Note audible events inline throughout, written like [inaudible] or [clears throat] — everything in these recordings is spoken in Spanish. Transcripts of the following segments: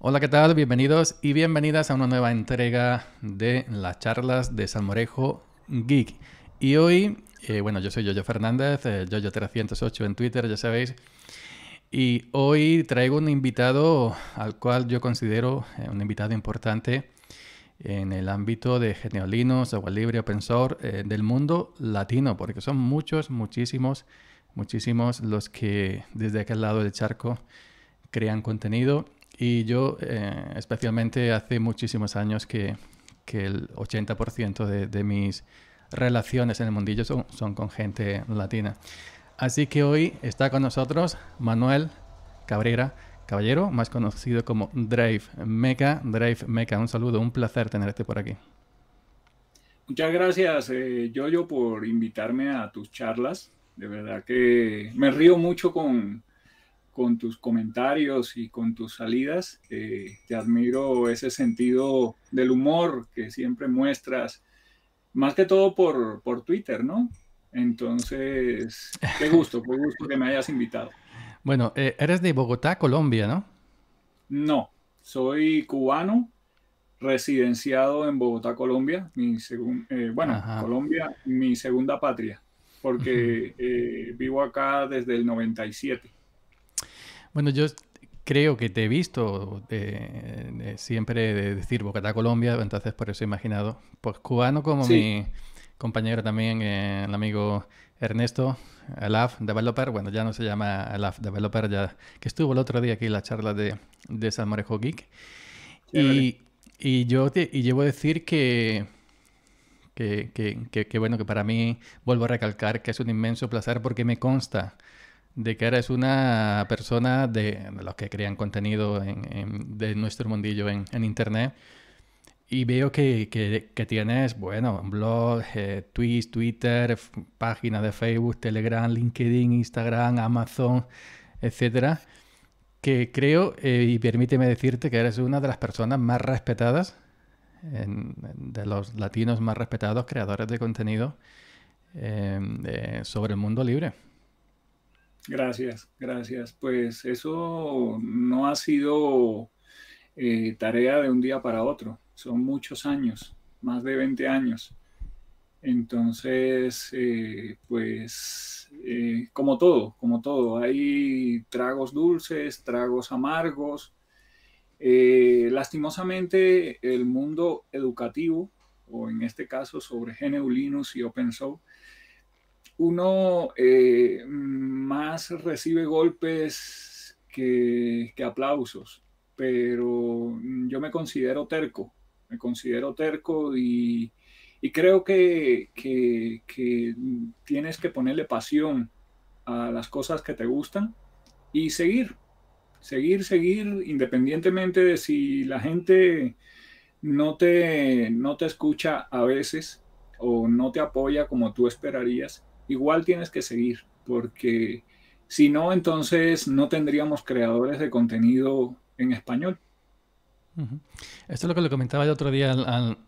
Hola, ¿qué tal? Bienvenidos y bienvenidas a una nueva entrega de las charlas de San Morejo Geek. Y hoy, eh, bueno, yo soy Yoyo Fernández, eh, Yoyo308 en Twitter, ya sabéis. Y hoy traigo un invitado al cual yo considero eh, un invitado importante en el ámbito de Geneolinos, agua libre, open source, del mundo latino, porque son muchos, muchísimos, muchísimos los que desde aquel lado del charco crean contenido y yo, eh, especialmente hace muchísimos años que, el 80% de, mis relaciones en el mundillo son, con gente latina. Así que hoy está con nosotros Manuel Cabrera Caballero, más conocido como Drive Meca. Drive Meca, un saludo, un placer tenerte por aquí. Muchas gracias, Jojo, eh, por invitarme a tus charlas. De verdad que me río mucho con, con tus comentarios y con tus salidas. Eh, te admiro ese sentido del humor que siempre muestras, más que todo por, Twitter, ¿no? Entonces, qué gusto, qué gusto que me hayas invitado. Bueno, eh, eres de Bogotá, Colombia, ¿no? No, soy cubano, residenciado en Bogotá, Colombia, mi eh, bueno, Colombia, mi segunda patria, porque vivo acá desde el 97. Bueno, yo creo que te he visto eh, eh, siempre decir Bogotá, Colombia, entonces por eso he imaginado, pues cubano como mi compañero también, eh, el amigo Ernesto, Alaf Developer, bueno, ya no se llama Alaf Developer, ya que estuvo el otro día aquí en la charla de, San Marejo Geek. y, yo te, llevo a decir que, que, bueno, que para mí, vuelvo a recalcar que es un inmenso placer porque me consta de que eres una persona de, los que crean contenido en, de nuestro mundillo en, Internet. Y veo que, tienes, bueno, blogs, eh, tweets, Twitter, páginas de Facebook, Telegram, LinkedIn, Instagram, Amazon, etcétera, que creo, eh, y permíteme decirte que eres una de las personas más respetadas, de los latinos más respetados creadores de contenido em, sobre el mundo libre. Gracias, gracias. Pues eso no ha sido eh, tarea de un día para otro. Son muchos años, más de 20 años. Entonces, eh, pues, eh, como todo, como todo, hay tragos dulces, tragos amargos. lastimosamente, el mundo educativo, o en este caso sobre GNU y Open Source, uno eh, más recibe golpes que, aplausos, pero yo me considero terco, me considero terco y, creo que, tienes que ponerle pasión a las cosas que te gustan y seguir, seguir, seguir, independientemente de si la gente no no te escucha a veces o no te apoya como tú esperarías igual tienes que seguir, porque si no, entonces no tendríamos creadores de contenido en español. Esto es lo que le comentaba el otro día [clears throat] al,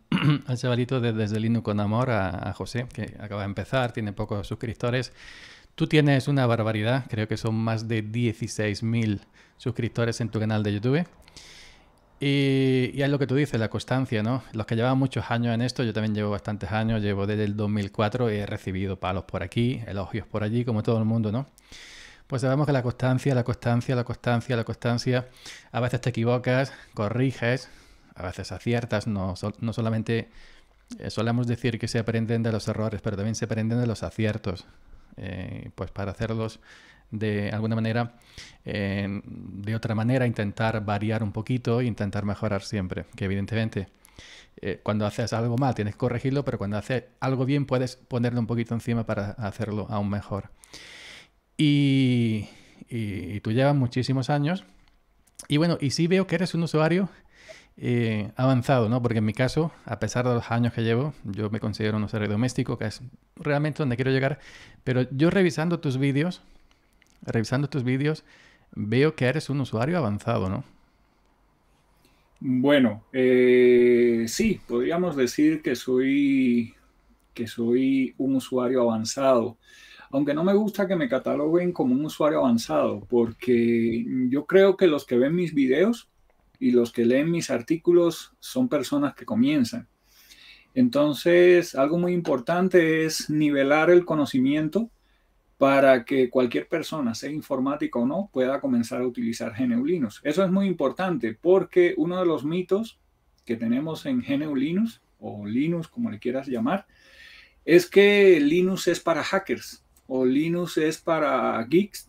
chavalito de, desde Linux con Amor, a, a José, que acaba de empezar, tiene pocos suscriptores. Tú tienes una barbaridad, creo que son más de 16.000 suscriptores en tu canal de YouTube. Y, es lo que tú dices, la constancia, ¿no? Los que llevan muchos años en esto, yo también llevo bastantes años, llevo desde el 2004 y he recibido palos por aquí, elogios por allí, como todo el mundo, ¿no? Pues sabemos que la constancia, la constancia, la constancia, la constancia, a veces te equivocas, corriges, a veces aciertas, no, no solamente eh, solemos decir que se aprenden de los errores, pero también se aprenden de los aciertos. Eh, pues para hacerlos de alguna manera, de otra manera, intentar variar un poquito e intentar mejorar siempre. Que evidentemente, eh, cuando haces algo mal tienes que corregirlo, pero cuando haces algo bien puedes ponerle un poquito encima para hacerlo aún mejor. Y, tú llevas muchísimos años. Y bueno, y sí veo que eres un usuario eh, avanzado, ¿no? Porque en mi caso, a pesar de los años que llevo, yo me considero un usuario doméstico, que es realmente donde quiero llegar, pero yo revisando tus vídeos, revisando tus vídeos, veo que eres un usuario avanzado, ¿no? Bueno, eh, sí, podríamos decir que soy, que soy un usuario avanzado. Aunque no me gusta que me cataloguen como un usuario avanzado, porque yo creo que los que ven mis videos y los que leen mis artículos son personas que comienzan. Entonces, algo muy importante es nivelar el conocimiento para que cualquier persona, sea informática o no, pueda comenzar a utilizar GNU Eso es muy importante porque uno de los mitos que tenemos en GNU o Linux como le quieras llamar, es que Linux es para hackers, o Linux es para geeks,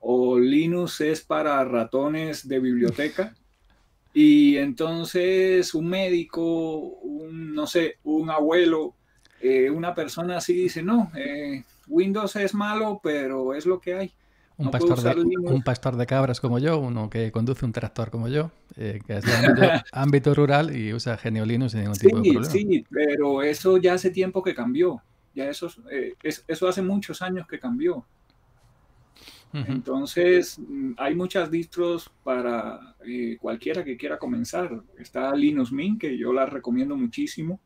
o Linux es para ratones de biblioteca. Y entonces un médico, no sé, un abuelo, eh, una persona así dice, no, eh, Windows es malo, pero es lo que hay. un, pastor de, un, pastor de, cabras como yo, uno que conduce un tractor como yo, eh, que es [laughs] ámbito, rural y usa Genio Linux en ningún tipo de problema. Sí, pero eso ya hace tiempo que cambió. Ya eso, eh, eso hace muchos años que cambió. Entonces, mm, hay muchas distros para eh, cualquiera que quiera comenzar. Está Linux Mint, que yo la recomiendo muchísimo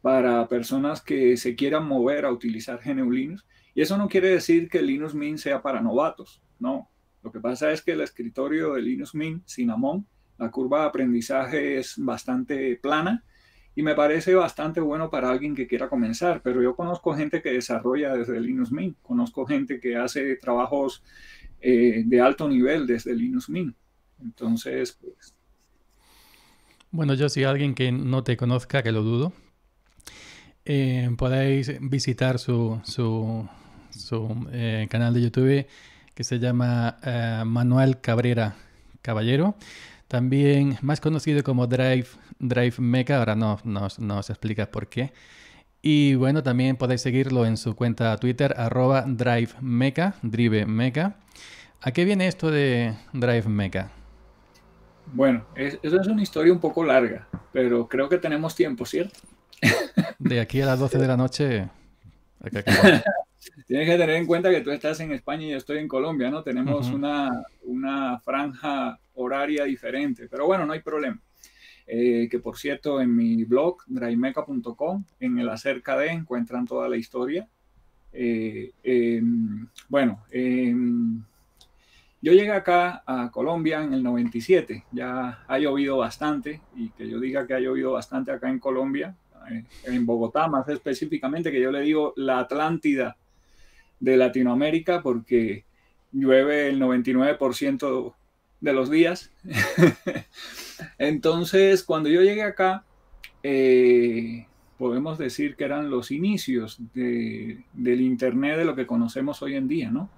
para personas que se quieran mover a utilizar GNU Linux. Y eso no quiere decir que Linux Mint sea para novatos, no. Lo que pasa es que el escritorio de Linux Mint, Cinnamon, la curva de aprendizaje es bastante plana y me parece bastante bueno para alguien que quiera comenzar, pero yo conozco gente que desarrolla desde Linux Mint, conozco gente que hace trabajos eh, de alto nivel desde Linux Mint. Entonces, pues... Bueno, yo si alguien que no te conozca, que lo dudo, eh, podéis visitar su, su, eh, canal de YouTube que se llama eh, Manuel Cabrera Caballero. También más conocido como Drive, Drive Mecha, ahora no nos explica por qué. Y bueno, también podéis seguirlo en su cuenta Twitter, arroba Drive Mecha, Drive Mecha. ¿A qué viene esto de Drive Mecha? Bueno, eso es una historia un poco larga, pero creo que tenemos tiempo, ¿cierto? De aquí a las 12 de la noche. [laughs] Tienes que tener en cuenta que tú estás en España y yo estoy en Colombia, ¿no? Tenemos una, una franja horaria diferente, pero bueno, no hay problema. Eh, que por cierto en mi blog drymeca.com, en el acerca de encuentran toda la historia. Eh, em, bueno, em, yo llegué acá a Colombia en el 97, ya ha llovido bastante y que yo diga que ha llovido bastante acá en Colombia, en, Bogotá más específicamente, que yo le digo la Atlántida de Latinoamérica porque llueve el 99% de los días. [laughs] Entonces, cuando yo llegué acá, eh, podemos decir que eran los inicios del Internet de lo que conocemos hoy en día, ¿no?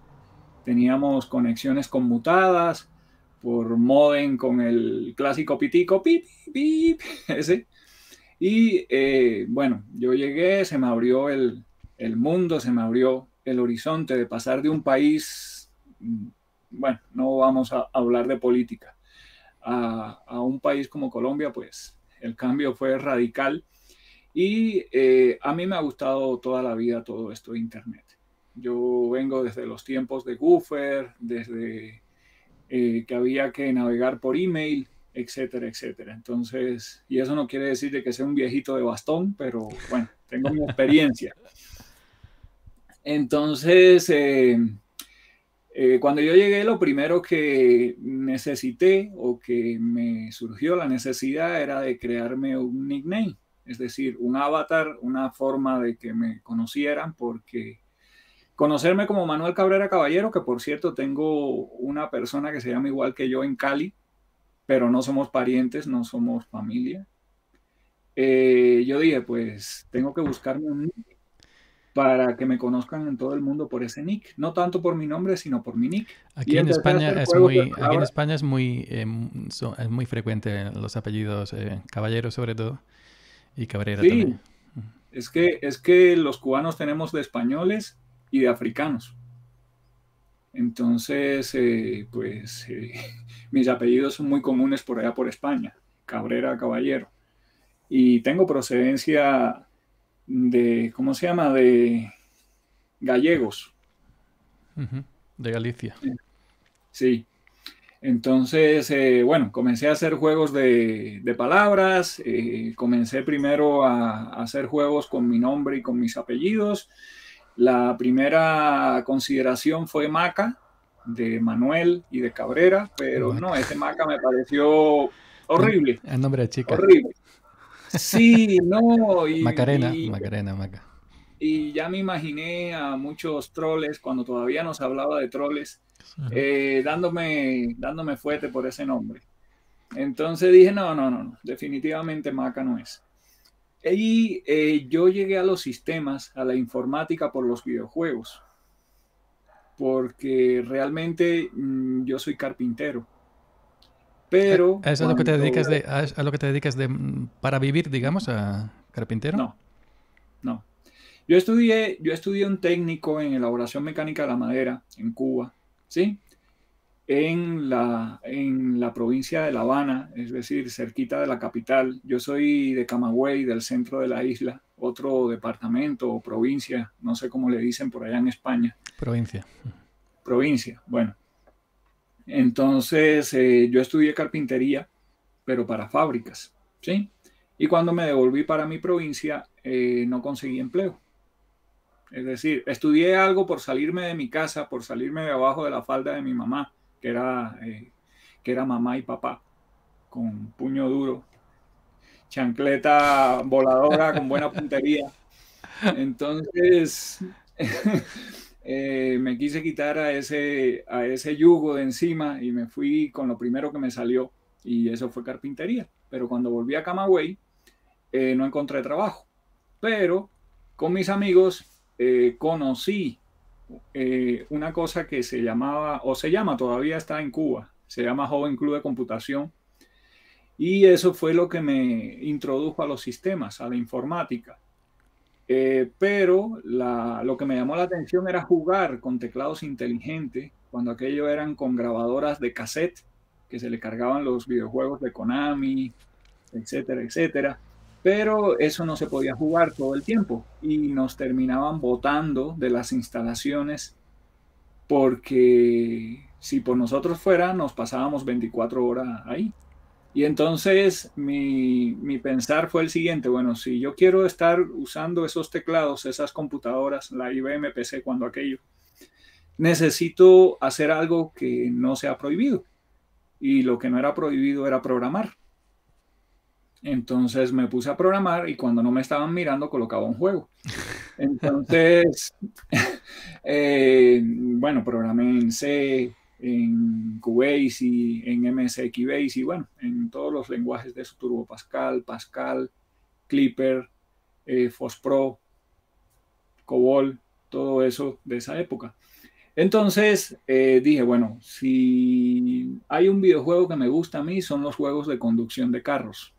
Teníamos conexiones conmutadas por modem con el clásico pitico, pip, pip, [laughs] ese. Y eh, bueno, yo llegué, se me abrió el, el mundo, se me abrió el horizonte de pasar de un país, mm, bueno, no vamos a hablar de política, a, un país como Colombia, pues el cambio fue radical. Y eh, a mí me ha gustado toda la vida todo esto de Internet. Yo vengo desde los tiempos de Goofer, desde eh, que había que navegar por email etcétera, etcétera. Entonces, y eso no quiere decir de que sea un viejito de bastón, pero bueno, tengo mi experiencia. Entonces, eh, eh, cuando yo llegué, lo primero que necesité o que me surgió la necesidad era de crearme un nickname, es decir, un avatar, una forma de que me conocieran, porque conocerme como Manuel Cabrera Caballero, que por cierto tengo una persona que se llama igual que yo en Cali, pero no somos parientes, no somos familia. Eh, yo dije, pues tengo que buscarme un nick para que me conozcan en todo el mundo por ese nick, no tanto por mi nombre, sino por mi nick. Aquí, en España, es muy, em, es muy, frecuente los apellidos eh, Caballero sobre todo y Cabrera sí. Es que, es que los cubanos tenemos de españoles y de africanos. Entonces, eh, pues eh, [laughs] mis apellidos son muy comunes por allá por España, Cabrera Caballero. Y tengo procedencia de, ¿cómo se llama? De gallegos. De Galicia. Sí. Entonces, eh, bueno, comencé a hacer juegos de, palabras, comencé primero a hacer juegos con mi nombre y con mis apellidos. La primera consideración fue Maca, de Manuel y de Cabrera, pero no, ese Maca me pareció horrible. El nombre de chica. Horrible. Sí, no. Macarena, Macarena, Maca. Y ya me imaginé a muchos troles, cuando todavía nos hablaba de troles, eh, dándome, dándome fuerte por ese nombre. Entonces dije, no, no, no, definitivamente Maca no es. Y eh, yo llegué a los sistemas, a la informática por los videojuegos, porque realmente mm, yo soy carpintero. Pero... eso es lo que te dedicas, de, a lo que te dedicas de, mm, para vivir, digamos, a carpintero? No, no. Yo estudié, yo estudié un técnico en elaboración mecánica de la madera en Cuba, ¿sí? en la, en la provincia de La Habana, es decir, cerquita de la capital. Yo soy de Camagüey, del centro de la isla, otro departamento o provincia, no sé cómo le dicen por allá en España. Provincia. Provincia, bueno. Entonces, eh, yo estudié carpintería, pero para fábricas, ¿sí? Y cuando me devolví para mi provincia, eh, no conseguí empleo. Es decir, estudié algo por salirme de mi casa, por salirme de abajo de la falda de mi mamá, que era, eh, que era mamá y papá, con puño duro, chancleta voladora con buena puntería. Entonces, [laughs] eh, me quise quitar a ese, a ese yugo de encima y me fui con lo primero que me salió, y eso fue carpintería. Pero cuando volví a Camagüey, eh, no encontré trabajo. Pero con mis amigos conocí eh, una cosa que se llamaba, o se llama, todavía está en Cuba, se llama Joven Club de Computación. Y eso fue lo que me introdujo a los sistemas, a la informática. Eh, pero lo que me llamó la atención era jugar con teclados inteligentes, cuando aquello eran con grabadoras de cassette, que se le cargaban los videojuegos de Konami, etcétera, etcétera pero eso no se podía jugar todo el tiempo y nos terminaban botando de las instalaciones porque si por nosotros fuera nos pasábamos 24 horas ahí. Y entonces mi, mi, pensar fue el siguiente, bueno, si yo quiero estar usando esos teclados, esas computadoras, la IBM PC cuando aquello, necesito hacer algo que no sea prohibido. Y lo que no era prohibido era programar. Entonces me puse a programar y cuando no me estaban mirando colocaba un juego. Entonces, [laughs] eh, bueno, programé en C, en y en MSX y bueno, en todos los lenguajes de su Turbo Pascal, Pascal, Clipper, eh, Fospro, COBOL, todo eso de esa época. Entonces eh, dije, bueno, si hay un videojuego que me gusta a mí, son los juegos de conducción de carros.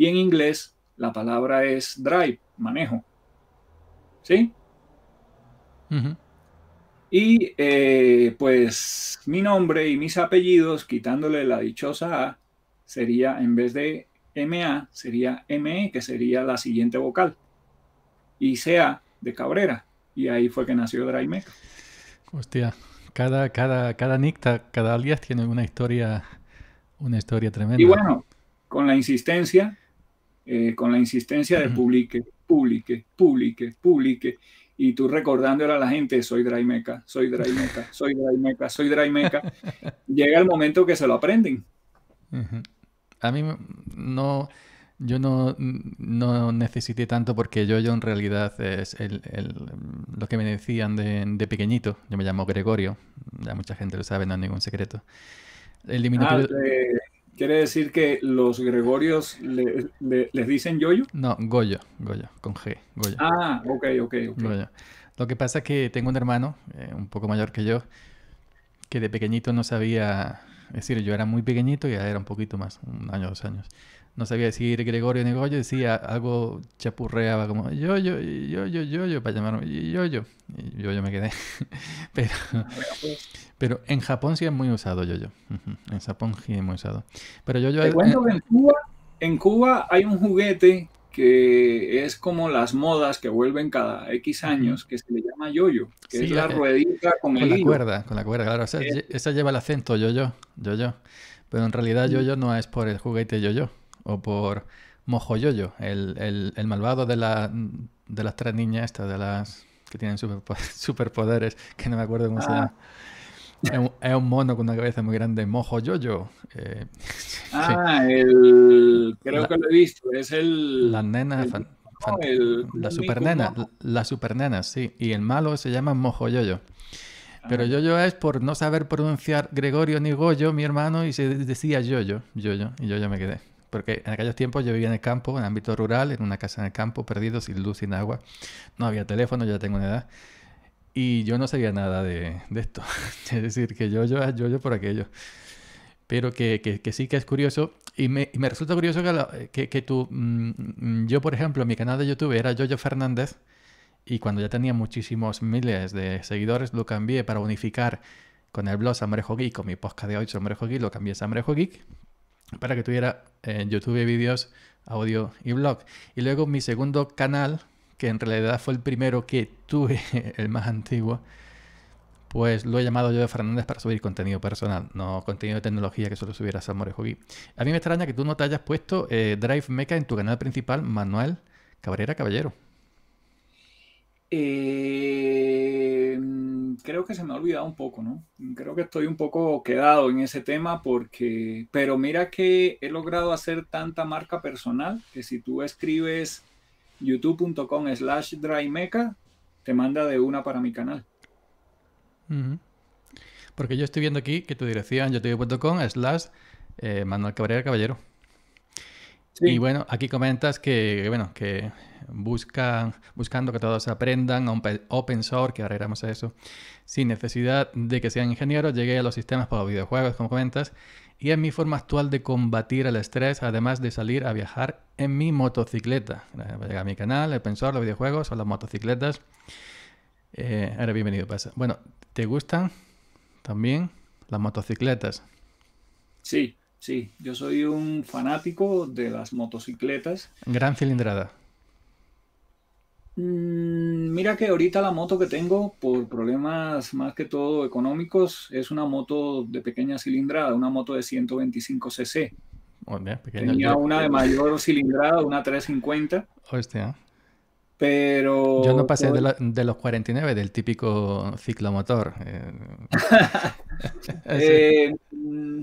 Y en inglés la palabra es drive, manejo. ¿Sí? Y eh, pues mi nombre y mis apellidos, quitándole la dichosa A, sería en vez de MA, sería ME, que sería la siguiente vocal. Y sea de Cabrera. Y ahí fue que nació Drive Hostia, cada, cada, cada nicta, cada alias tiene una historia, una historia tremenda. Y bueno, con la insistencia, eh, con la insistencia de publique, publique, publique, publique, y tú recordándole a la gente, soy Draimeca, soy Draimeca, [laughs] soy Draimeca, soy Draimeca, llega el momento que se lo aprenden. A mí no, yo no, no, necesité tanto porque yo, yo en realidad es el, el, lo que me decían de, pequeñito, yo me llamo Gregorio, ya mucha gente lo sabe, no es ningún secreto. El ¿Quiere decir que los gregorios les dicen yoyo? No, Goyo, Goyo, con G, Goyo. Ah, ok, ok, ok. Lo que pasa es que tengo un hermano, eh, un poco mayor que yo, que de pequeñito no sabía, es decir, yo era muy pequeñito y era un poquito más, un año, dos años, no sabía decir Gregorio Negoyo, decía algo chapurreaba como yo, yo, yo, yo, yo, yo, para llamarme yo, yo. Y yo, yo me quedé. [laughs] pero, pero en Japón sí es muy usado yo, yo. En Japón sí es muy usado. Pero yo, yo. Te eh, cuento que en eh, Cuba, en Cuba hay un juguete que es como las modas que vuelven cada X años, que se le llama yo que es la, eh, ruedita con, el la cuerda, con la cuerda, claro, esa, lleva el acento yo yo pero en realidad mm. yo no es por el juguete yo yo o por Mojo el, el, el malvado de, las tres niñas, estas de las que tienen [laughs] superpoderes, que no me acuerdo cómo se ah. llama. Es un, mono con una cabeza muy grande, Mojo Yoyo. Eh, [laughs] ah, el, creo que lo he visto. Es el. Las nenas. la supernena. Las la supernenas, sí. Y el malo se llama Mojo Yoyo. Pero ah. Yoyo es por no saber pronunciar Gregorio ni Goyo, mi hermano, y se decía Yoyo. Yoyo. Y yo ya me quedé porque en aquellos tiempos yo vivía en el campo, en ámbito rural, en una casa en el campo, perdido, sin luz, sin agua. No había teléfono, ya tengo una edad. Y yo no sabía nada de, esto. [laughs] es decir, que yo, yo, yo, yo por aquello. Pero que, que, que sí que es curioso. Y me, resulta curioso que, tú, mm, mm, yo por ejemplo, mi canal de YouTube era Yoyo Fernández. Y cuando ya tenía muchísimos miles de seguidores, lo cambié para unificar con el blog Samrejo Geek, con mi podcast de hoy Samrejo Geek, lo cambié a Samrejo Geek para que tuviera eh, en YouTube vídeos, audio y blog. Y luego mi segundo canal, que en realidad fue el primero que tuve, [laughs] el más antiguo, pues lo he llamado yo de Fernández para subir contenido personal, no contenido de tecnología que solo subiera Samuel Jogui. A mí me extraña que tú no te hayas puesto eh, Drive Mecha en tu canal principal, Manuel Cabrera Caballero. Eh, mm, creo que se me ha olvidado un poco, ¿no? Creo que estoy un poco quedado en ese tema porque, pero mira que he logrado hacer tanta marca personal que si tú escribes youtube.com slash drymeca, te manda de una para mi canal. Porque yo estoy viendo aquí que tu dirección youtube.com slash eh, Manuel Cabrera Caballero. Y bueno, aquí comentas que, bueno, que buscan, buscando que todos aprendan a un open source, que a eso, sin necesidad de que sean ingenieros, llegué a los sistemas para videojuegos, como comentas, y es mi forma actual de combatir el estrés, además de salir a viajar en mi motocicleta. Llega a mi canal, el source, los videojuegos o las motocicletas. Eh, eres bienvenido, pasa. Pues. Bueno, ¿te gustan también las motocicletas? Sí, Sí, yo soy un fanático de las motocicletas. Gran cilindrada. Mm, mira que ahorita la moto que tengo, por problemas más que todo económicos, es una moto de pequeña cilindrada, una moto de 125 cc. Tenía una de mayor cilindrada, una 350. Hostia. Pero. Yo no pasé de, los 49, del típico ciclomotor. Eh. [laughs] Eh, mm,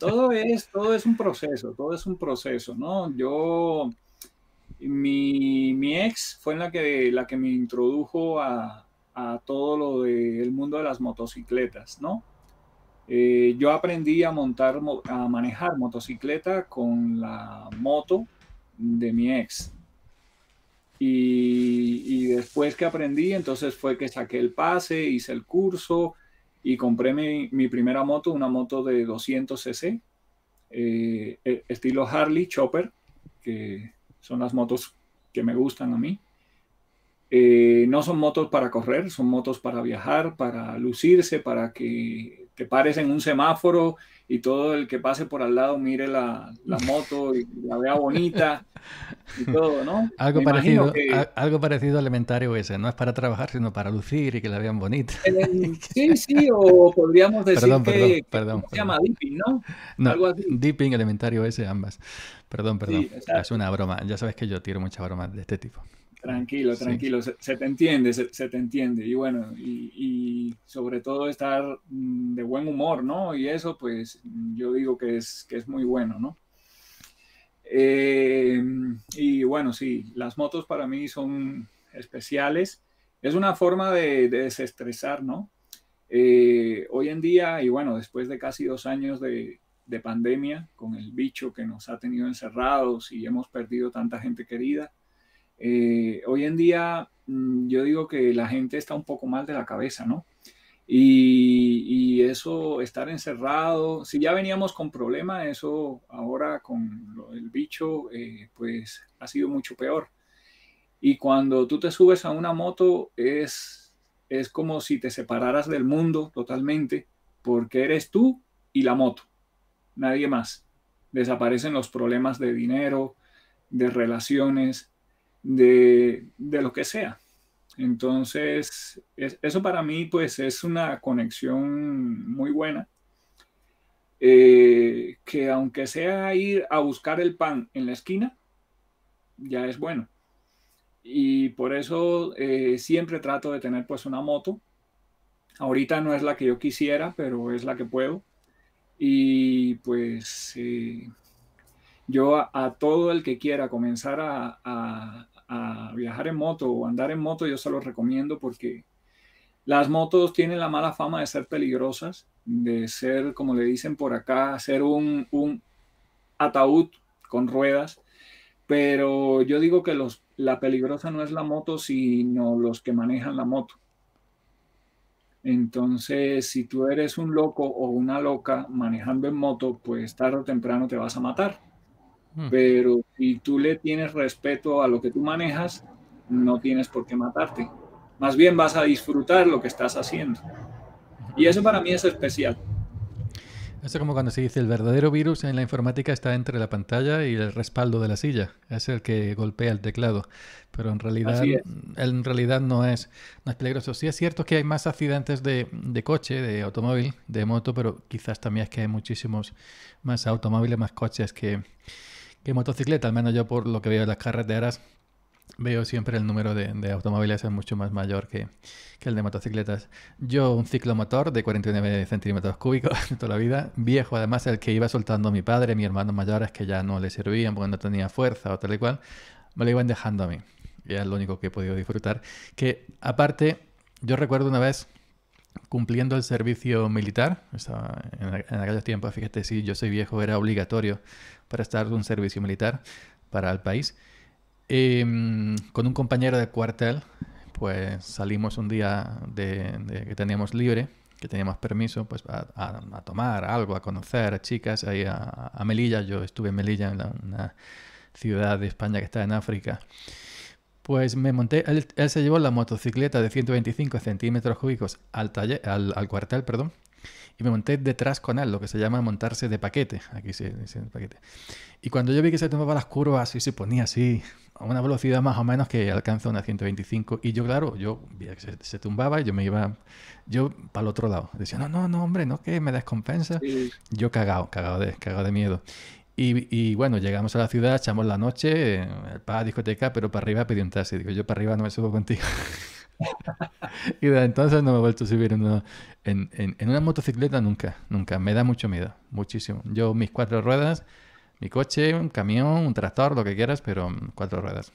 todo, es, todo es un proceso, todo es un proceso, ¿no? Yo. Mi, mi ex fue en la que, la que me introdujo a, a todo lo del mundo de las motocicletas, ¿no? Eh, yo aprendí a montar, a manejar motocicleta con la moto de mi ex. Y, después que aprendí, entonces fue que saqué el pase, hice el curso y compré mi, primera moto, una moto de 200cc, eh, e, estilo Harley Chopper, que son las motos que me gustan a mí. Eh, no son motos para correr, son motos para viajar, para lucirse, para que te pares en un semáforo y todo el que pase por al lado mire la, la moto y la vea bonita y [laughs] todo, ¿no? Algo parecido, a, algo parecido elementario ese, no es para trabajar, sino para lucir y que la vean bonita. Eh, [laughs] sí, sí, o podríamos decir que, se llama dipping, ¿no? No, dipping, elementario ese, ambas. Perdón, perdón, es una broma, ya sabes que yo tiro muchas bromas de este tipo. Tranquilo, tranquilo, se, te entiende, se, te entiende. Y bueno, y, sobre todo estar mm, de buen humor, ¿no? Y eso, pues yo digo que es, que es muy bueno, ¿no? Em, y bueno, sí, las motos para mí son especiales. Es una forma de, desestresar, ¿no? Eh, hoy en día, y bueno, después de casi dos años de pandemia, con el bicho que nos ha tenido encerrados y hemos perdido tanta gente querida, eh, hoy en día mm, yo digo que la gente está un poco mal de la cabeza, ¿no? Y, eso, estar encerrado, si ya veníamos con problemas... eso ahora con el bicho, eh, pues ha sido mucho peor. Y cuando tú te subes a una moto es, es como si te separaras del mundo totalmente, porque eres tú y la moto, nadie más. Desaparecen los problemas de dinero, de relaciones, de, lo que sea. Entonces, eso para mí pues es una conexión muy buena. Eh, que aunque sea ir a buscar el pan en la esquina, ya es bueno. Y por eso eh, siempre trato de tener pues una moto. Ahorita no es la que yo quisiera, pero es la que puedo. Y pues eh, yo a, todo el que quiera comenzar a, viajar en moto o andar en moto, yo se lo recomiendo porque las motos tienen la mala fama de ser peligrosas, de ser, como le dicen por acá, ser un, un ataúd con ruedas. Pero yo digo que los, la peligrosa no es la moto, sino los que manejan la moto. Entonces, si tú eres un loco o una loca manejando en moto, pues tarde o temprano te vas a matar Mm. Pero si tú le tienes respeto a lo que tú manejas, no tienes por qué matarte. Más bien vas a disfrutar lo que estás haciendo. Y eso para mí es especial. Eso es como cuando se dice, el verdadero virus en la informática está entre la pantalla y el respaldo de la silla. Es el que golpea el teclado. Pero en realidad, en realidad no, es, no es peligroso. Sí es cierto que hay más accidentes de, de, coche, de automóvil, de moto, pero quizás también es que hay muchísimos más automóviles, más coches que, que motocicleta, al menos yo por lo que veo en las carreteras, veo siempre el número de, automóviles es mucho más mayor que, el de motocicletas. Yo un ciclomotor de 49 centímetros cúbicos [laughs] de toda la vida, viejo además el que iba soltando mi padre, mis hermanos mayores que ya no le servían porque no tenía fuerza o tal y cual, me lo iban dejando a mí. Y es lo único que he podido disfrutar. Que aparte, yo recuerdo una vez cumpliendo el servicio militar. en, aquellos tiempos, fíjate, si yo soy viejo, era obligatorio prestar estar un servicio militar para el país. Em, con un compañero de cuartel, pues salimos un día de, que teníamos libre, que teníamos permiso, pues a, tomar algo, a conocer a chicas, ahí a, Melilla. Yo estuve en Melilla, en una ciudad de España que está en África. Pues me monté, él, se llevó la motocicleta de 125 centímetros cúbicos al, al, cuartel, perdón, y me monté detrás con él, lo que se llama montarse de paquete. Aquí sí, paquete. Y cuando yo vi que se tomaba las curvas y se ponía así, a una velocidad más o menos que alcanza una 125, y yo, claro, yo vi que se tumbaba y yo me iba, yo para el otro lado. Decía, no, no, no, hombre, no, que me descompensa. Yo cagado, cagado de, cagado de miedo. Y, bueno, llegamos a la ciudad, echamos la noche, el eh, papá discoteca, pero para arriba pedí un taxi. Digo, yo para arriba no me subo contigo. [laughs] y de entonces no me he vuelto a subir en una, motocicleta nunca, nunca. Me da mucho miedo, muchísimo. Yo mis cuatro ruedas, mi coche, un camión, un tractor, lo que quieras, pero mm, cuatro ruedas.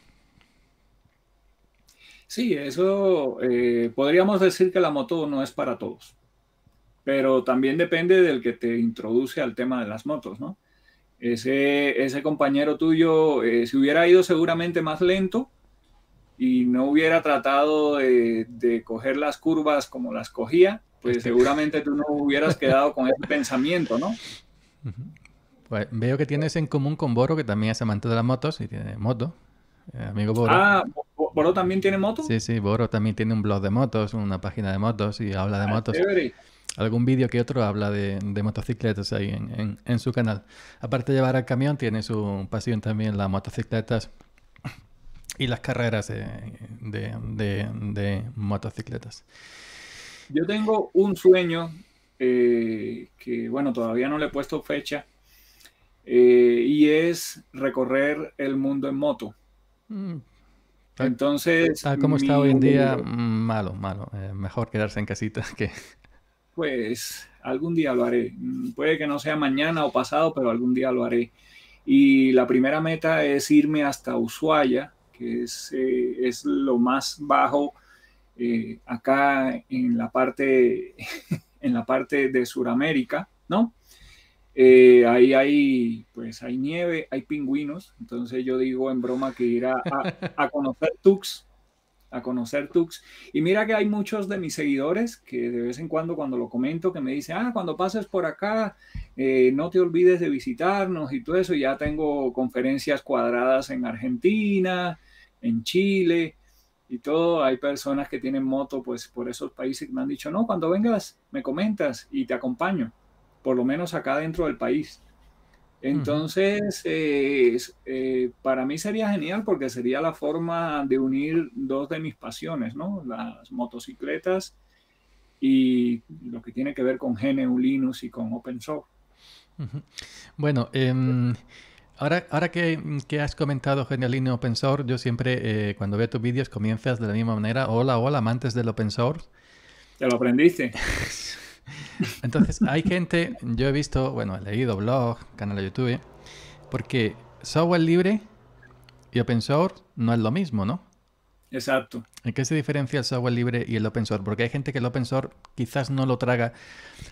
Sí, eso eh, podríamos decir que la moto no es para todos, pero también depende del que te introduce al tema de las motos, ¿no? ese, ese compañero tuyo eh, si hubiera ido seguramente más lento y no hubiera tratado de, coger las curvas como las cogía, pues seguramente tú no hubieras quedado con ese pensamiento, ¿no? Pues veo que tienes en común con Boro, que también es amante de las motos y tiene moto. Eh, amigo Boro. Ah, ¿Boro también tiene moto? Sí, sí, Boro también tiene un blog de motos, una página de motos y habla de ah, motos algún vídeo que otro habla de, motocicletas ahí en, su canal. Aparte de llevar al camión, tiene su pasión también las motocicletas y las carreras de, motocicletas. Yo tengo un sueño eh, que, bueno, todavía no le he puesto fecha, eh, y es recorrer el mundo en moto. Mm. Entonces. está hoy en día, malo, malo. Eh, mejor quedarse en casita [laughs] que, pues algún día lo haré. Mm, puede que no sea mañana o pasado, pero algún día lo haré. Y la primera meta es irme hasta Ushuaia, que es, eh, lo más bajo eh, acá en la parte, [laughs] en la parte de Sudamérica, ¿no? Eh, ahí hay, pues hay nieve, hay pingüinos, entonces yo digo en broma que ir a conocer Tux a conocer Tux. Y mira que hay muchos de mis seguidores que de vez en cuando cuando lo comento que me dicen, ah, cuando pases por acá, eh, no te olvides de visitarnos y todo eso. Ya tengo conferencias cuadradas en Argentina, en Chile y todo. Hay personas que tienen moto pues por esos países que me han dicho, no, cuando vengas me comentas y te acompaño, por lo menos acá dentro del país. Mm. Entonces, eh, eh, para mí sería genial porque sería la forma de unir dos de mis pasiones, ¿no? Las motocicletas y lo que tiene que ver con GNU Linux y con Open Source. Bueno, em, ahora, ahora que, has comentado GNU Linux Open Source, yo siempre eh, cuando veo tus vídeos comienzas de la misma manera, hola, hola, amantes del Open Source. ¿Te lo aprendiste? [laughs] Entonces, hay gente, yo he visto, bueno, he leído blog canal de YouTube, porque software libre y open source no es lo mismo, ¿no? Exacto. ¿En qué se diferencia el software libre y el open source? Porque hay gente que el open source quizás no lo traga.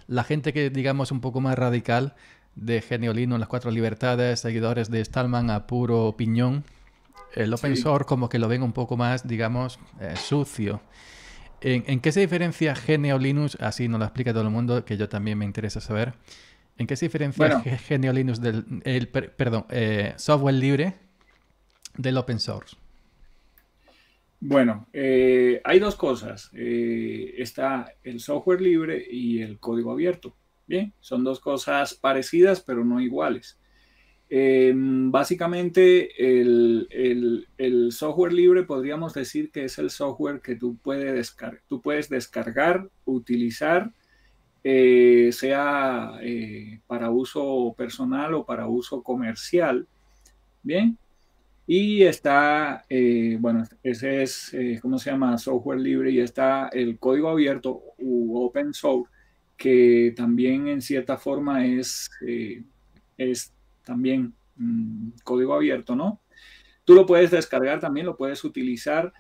La gente que, digamos, un poco más radical, de Geniolino, Las Cuatro Libertades, seguidores de Stallman a puro piñón, el open source como que lo ven un poco más, digamos, eh, sucio. ¿En, qué se diferencia Geneo Linux? Así nos lo explica todo el mundo, que yo también me interesa saber. ¿En qué se diferencia bueno, Linux del perdón, eh, software libre del open source? Bueno, eh, hay dos cosas. Eh, está el software libre y el código abierto. Bien, son dos cosas parecidas pero no iguales. Em, básicamente, el, software libre podríamos decir que es el software que tú puedes, descargar, utilizar, eh, sea eh, para uso personal o para uso comercial. Bien. Y está, eh, bueno, ese es, ¿cómo se llama? Software libre y está el código abierto u open source, que también en cierta forma es, es también mm, código abierto, ¿no? Tú lo puedes descargar también, lo puedes utilizar.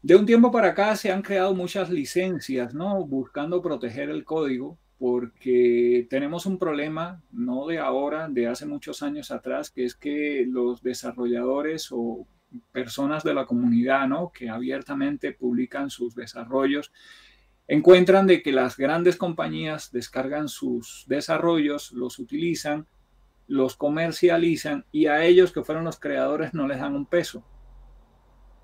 De un tiempo para acá se han creado muchas licencias, ¿no? Buscando proteger el código porque tenemos un problema, no de ahora, de hace muchos años atrás, que es que los desarrolladores o personas de la comunidad, ¿no? Que abiertamente publican sus desarrollos, encuentran de que las grandes compañías descargan sus desarrollos, los utilizan los comercializan y a ellos que fueron los creadores no les dan un peso.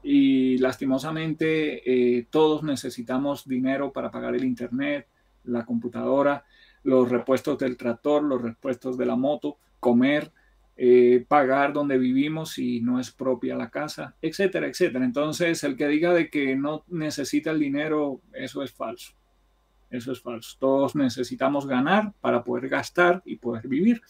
Y lastimosamente eh, todos necesitamos dinero para pagar el internet, la computadora, los repuestos del tractor, los repuestos de la moto, comer, eh, pagar donde vivimos si no es propia la casa, etcétera, etcétera. Entonces el que diga de que no necesita el dinero, eso es falso. Eso es falso. Todos necesitamos ganar para poder gastar y poder vivir.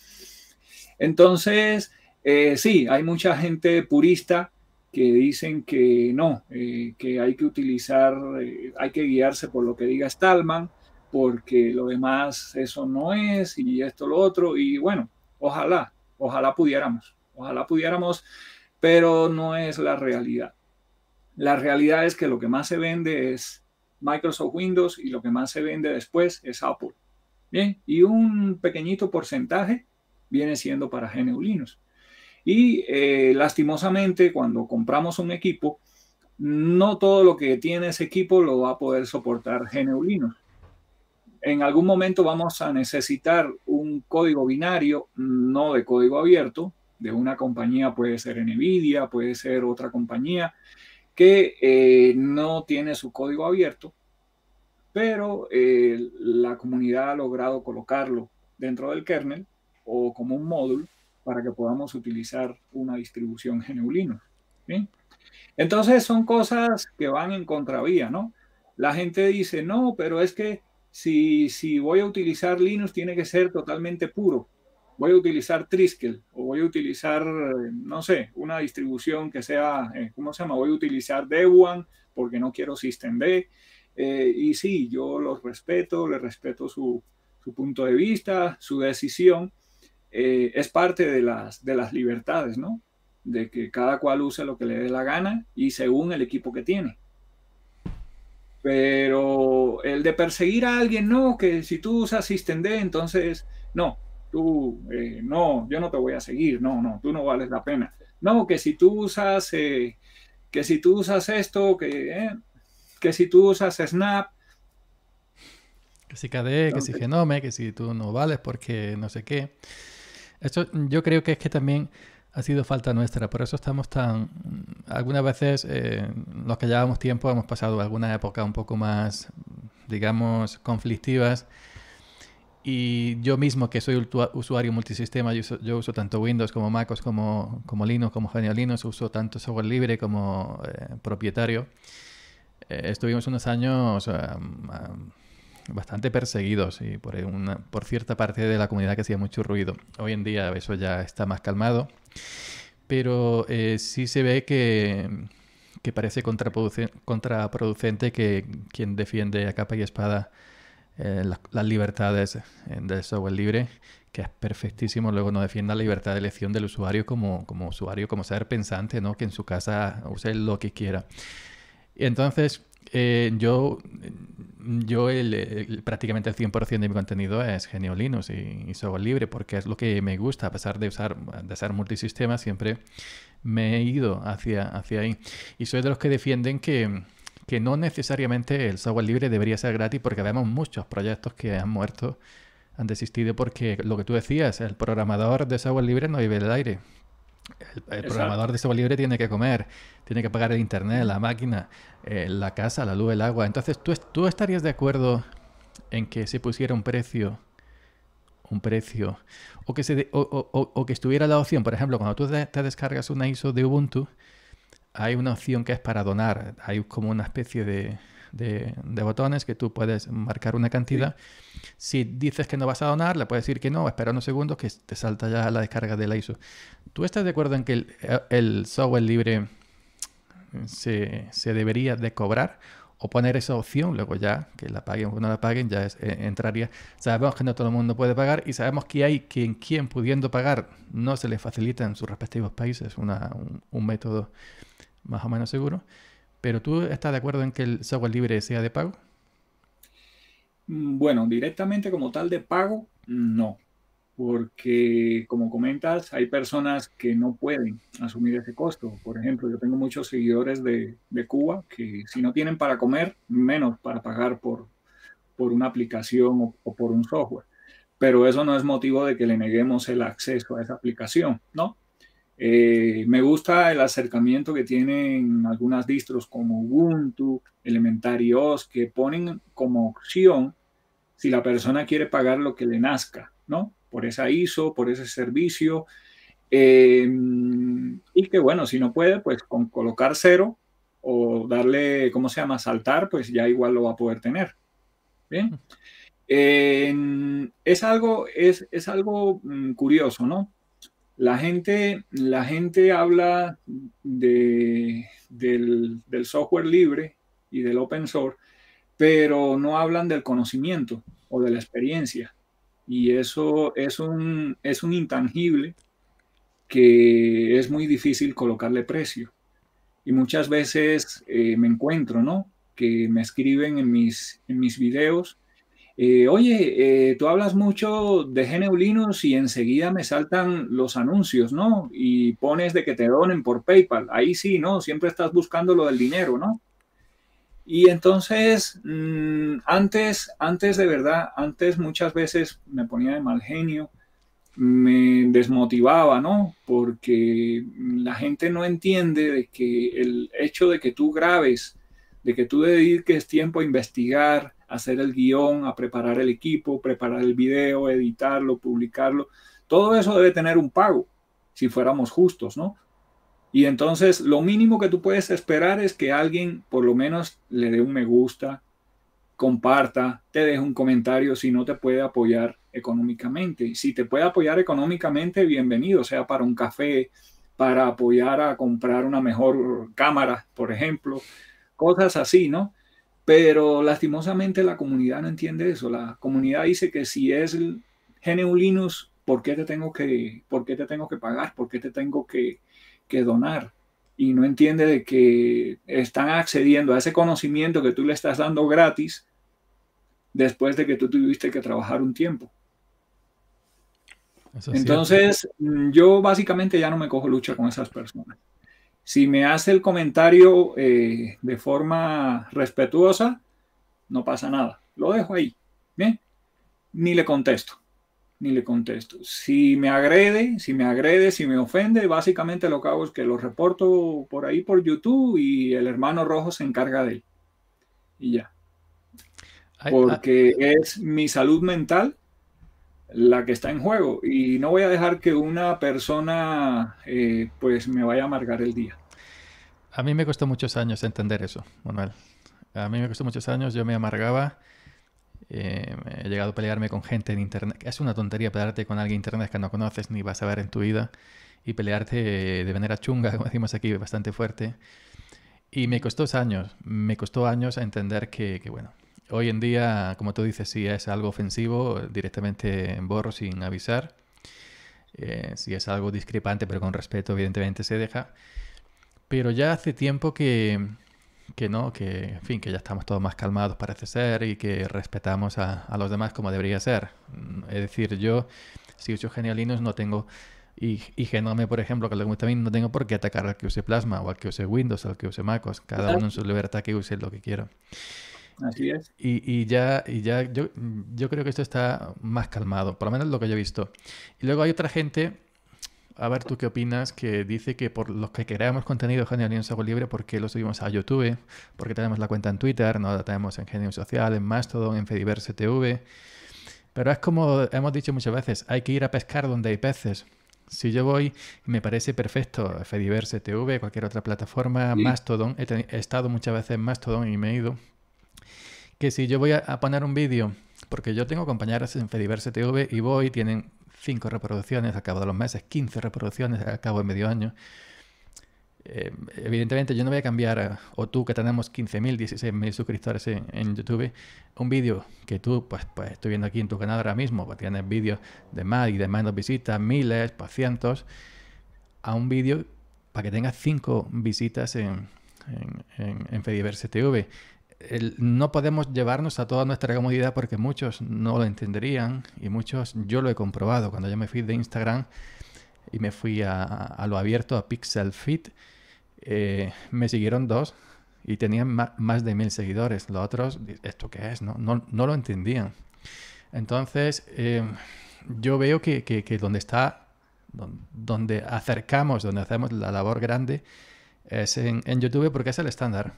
Entonces, eh, sí, hay mucha gente purista que dicen que no, eh, que hay que utilizar, eh, hay que guiarse por lo que diga Stallman, porque lo demás eso no es y esto lo otro, y bueno, ojalá, ojalá pudiéramos, ojalá pudiéramos, pero no es la realidad. La realidad es que lo que más se vende es Microsoft Windows y lo que más se vende después es Apple. Bien, y un pequeñito porcentaje viene siendo para GNU Y eh, lastimosamente, cuando compramos un equipo, no todo lo que tiene ese equipo lo va a poder soportar GNU En algún momento vamos a necesitar un código binario, no de código abierto, de una compañía, puede ser NVIDIA, puede ser otra compañía, que eh, no tiene su código abierto, pero eh, la comunidad ha logrado colocarlo dentro del kernel o como un módulo para que podamos utilizar una distribución GNU Linux. ¿sí? Entonces son cosas que van en contravía, ¿no? La gente dice, no, pero es que si, si voy a utilizar Linux tiene que ser totalmente puro. Voy a utilizar Triskel o voy a utilizar, no sé, una distribución que sea, eh, ¿cómo se llama? Voy a utilizar Debian porque no quiero systemd. Eh, y sí, yo los respeto, les respeto su, su punto de vista, su decisión, eh, es parte de las, de las libertades, ¿no? De que cada cual use lo que le dé la gana y según el equipo que tiene. Pero el de perseguir a alguien, no, que si tú usas System entonces, no, tú, eh, no, yo no te voy a seguir, no, no, tú no vales la pena. No, que si tú usas, eh, que si tú usas esto, que, que si tú usas Snap, que si KDE, que si Genome, que si tú no vales porque no sé qué yo creo que es que también ha sido falta nuestra, por eso estamos tan... Algunas veces eh, los que llevamos tiempo hemos pasado alguna época un poco más, digamos, conflictivas. Y yo mismo, que soy usuario multisistema, yo uso, tanto Windows como MacOS, como, como Linux, como Genio Linux, uso tanto software libre como eh, propietario. Eh, estuvimos unos años bastante perseguidos y por, una, por cierta parte de la comunidad que hacía mucho ruido. Hoy en día eso ya está más calmado, pero eh, sí se ve que, parece contraproducente, que quien defiende a capa y espada eh, las libertades eh, del software libre, que es perfectísimo, luego no defienda la libertad de elección del usuario como, como usuario, como ser pensante, ¿no? que en su casa use lo que quiera. Y entonces, eh, yo, yo prácticamente el 100% de mi contenido es Genio Linux y, software libre porque es lo que me gusta, a pesar de usar de ser multisistema, siempre me he ido hacia, hacia ahí. Y soy de los que defienden que, que no necesariamente el software libre debería ser gratis porque vemos muchos proyectos que han muerto, han desistido porque lo que tú decías, el programador de software libre no vive el aire. El, programador de software libre tiene que comer, tiene que pagar el internet, la máquina, eh, la casa, la luz, el agua. Entonces, ¿tú, ¿tú estarías de acuerdo en que se pusiera un precio un precio o que, se o, que estuviera la opción, por ejemplo, cuando tú te descargas una ISO de Ubuntu, hay una opción que es para donar, hay como una especie de, de, botones que tú puedes marcar una cantidad. Si dices que no vas a donar, le puedes decir que no, espera unos segundos que te salta ya la descarga de la ISO. ¿Tú estás de acuerdo en que el, software libre eh, se, debería de cobrar o poner esa opción, luego ya que la paguen o no la paguen, ya es, eh, entraría. Sabemos que no todo el mundo puede pagar y sabemos que hay quien, quien pudiendo pagar no se le facilita en sus respectivos países un método más o menos seguro. Pero tú estás de acuerdo en que el software libre sea de pago? Mm, bueno, directamente como tal de pago, no. Porque, como comentas, hay personas que no pueden asumir ese costo. Por ejemplo, yo tengo muchos seguidores de, Cuba que si no tienen para comer, menos para pagar por, por una aplicación o por un software. Pero eso no es motivo de que le neguemos el acceso a esa aplicación, ¿no? Eh, me gusta el acercamiento que tienen algunas distros como Ubuntu, Elementarios, OS, que ponen como opción si la persona quiere pagar lo que le nazca, ¿no? Por esa ISO, por ese servicio. Em, y que bueno, si no puede, pues con colocar cero o darle, ¿cómo se llama? Saltar, pues ya igual lo va a poder tener. Bien. Mm. es algo, es algo mm, curioso, ¿no? La gente, la gente habla del, software libre y del open source, pero no hablan del conocimiento o de la experiencia. Y eso es un, es un intangible que es muy difícil colocarle precio. Y muchas veces eh, me encuentro, ¿no? Que me escriben en mis, en mis videos eh, oye, eh, tú hablas mucho de GNU Linux y enseguida me saltan los anuncios, ¿no? Y pones de que te donen por PayPal. Ahí sí, ¿no? Siempre estás buscando lo del dinero, ¿no? Y entonces, mm, antes, antes de verdad, antes muchas veces me ponía de mal genio, me desmotivaba, ¿no? Porque la gente no entiende de que el hecho de que tú grabes, de que tú es tiempo a investigar, hacer el guión, a preparar el equipo, preparar el video, editarlo, publicarlo. Todo eso debe tener un pago, si fuéramos justos, ¿no? Y entonces lo mínimo que tú puedes esperar es que alguien por lo menos le dé un me gusta, comparta, te deje un comentario si no te puede apoyar económicamente. Si te puede apoyar económicamente, bienvenido, sea para un café, para apoyar a comprar una mejor cámara, por ejemplo, cosas así, ¿no? Pero lastimosamente la comunidad no entiende eso. La comunidad dice que si es el ¿por qué te tengo que, te tengo que pagar? ¿Por qué te tengo que, donar? Y no entiende de que están accediendo a ese conocimiento que tú le estás dando gratis después de que tú tuviste que trabajar un tiempo. Entonces, mm, yo básicamente ya no me cojo lucha con esas personas. Si me hace el comentario eh, de forma respetuosa, no pasa nada. Lo dejo ahí. Ni le contesto. Ni le contesto. Si me agrede, si me agrede, si me ofende, básicamente lo que hago es que lo reporto por ahí por YouTube y el hermano rojo se encarga de él. Y ya. Ah. Porque es mi salud mental la que está en juego y no voy a dejar que una persona eh, pues me vaya a amargar el día. A mí me costó muchos años entender eso, Manuel. A mí me costó muchos años, yo me amargaba. Eh, he llegado a pelearme con gente en internet. Es una tontería pelearte con alguien en internet que no conoces ni vas a ver en tu vida y pelearte eh, de manera chunga, [laughs] como decimos aquí, bastante fuerte. Y me costó años, me costó años entender que, que bueno, Hoy en día, como tú dices, si es algo ofensivo, directamente borro sin avisar. Eh, si es algo discrepante, pero con respeto, evidentemente se deja. Pero ya hace tiempo que, que no, que en fin, que ya estamos todos más calmados parece ser y que respetamos a, los demás como debería ser. Mm, es decir, yo, si uso genialinos, no tengo... Y, y Genome, por ejemplo, que lo gusta también, no tengo por qué atacar al que use Plasma o al que use Windows o al que use MacOS. Cada uno en su libertad que use lo que quiera. Así es. Y, ya, y ya yo, creo que esto está más calmado, por lo menos lo que yo he visto. Y luego hay otra gente, a ver tú qué opinas, que dice que por los que creamos contenido Genio News Algo Libre, porque lo subimos a YouTube? Porque tenemos la cuenta en Twitter, no la tenemos en Genio Social, en Mastodon, en Fediverse TV. Pero es como hemos dicho muchas veces, hay que ir a pescar donde hay peces. Si yo voy, me parece perfecto, Fediverse TV, cualquier otra plataforma, Mastodon, he, he, estado muchas veces en Mastodon y me he ido, que si yo voy a, poner un vídeo, porque yo tengo compañeras en Fediverse TV y voy, tienen 5 reproducciones a cabo de los meses, 15 reproducciones a cabo de medio año. Eh, evidentemente yo no voy a cambiar, o tú que tenemos 15.000, 16.000 suscriptores en, YouTube, un vídeo que tú, pues, pues, estoy viendo aquí en tu canal ahora mismo, pues tienes vídeos de más y de menos visitas, miles, pues cientos, a un vídeo para que tengas 5 visitas en, en, en Fediverse TV no podemos llevarnos a toda nuestra comodidad porque muchos no lo entenderían y muchos yo lo he comprobado cuando yo me fui de Instagram y me fui a, lo abierto a Pixel Fit eh, me siguieron dos y tenían más de mil seguidores los otros esto qué es no, no, lo entendían entonces eh, yo veo que, donde está donde acercamos donde hacemos la labor grande es en YouTube porque es el estándar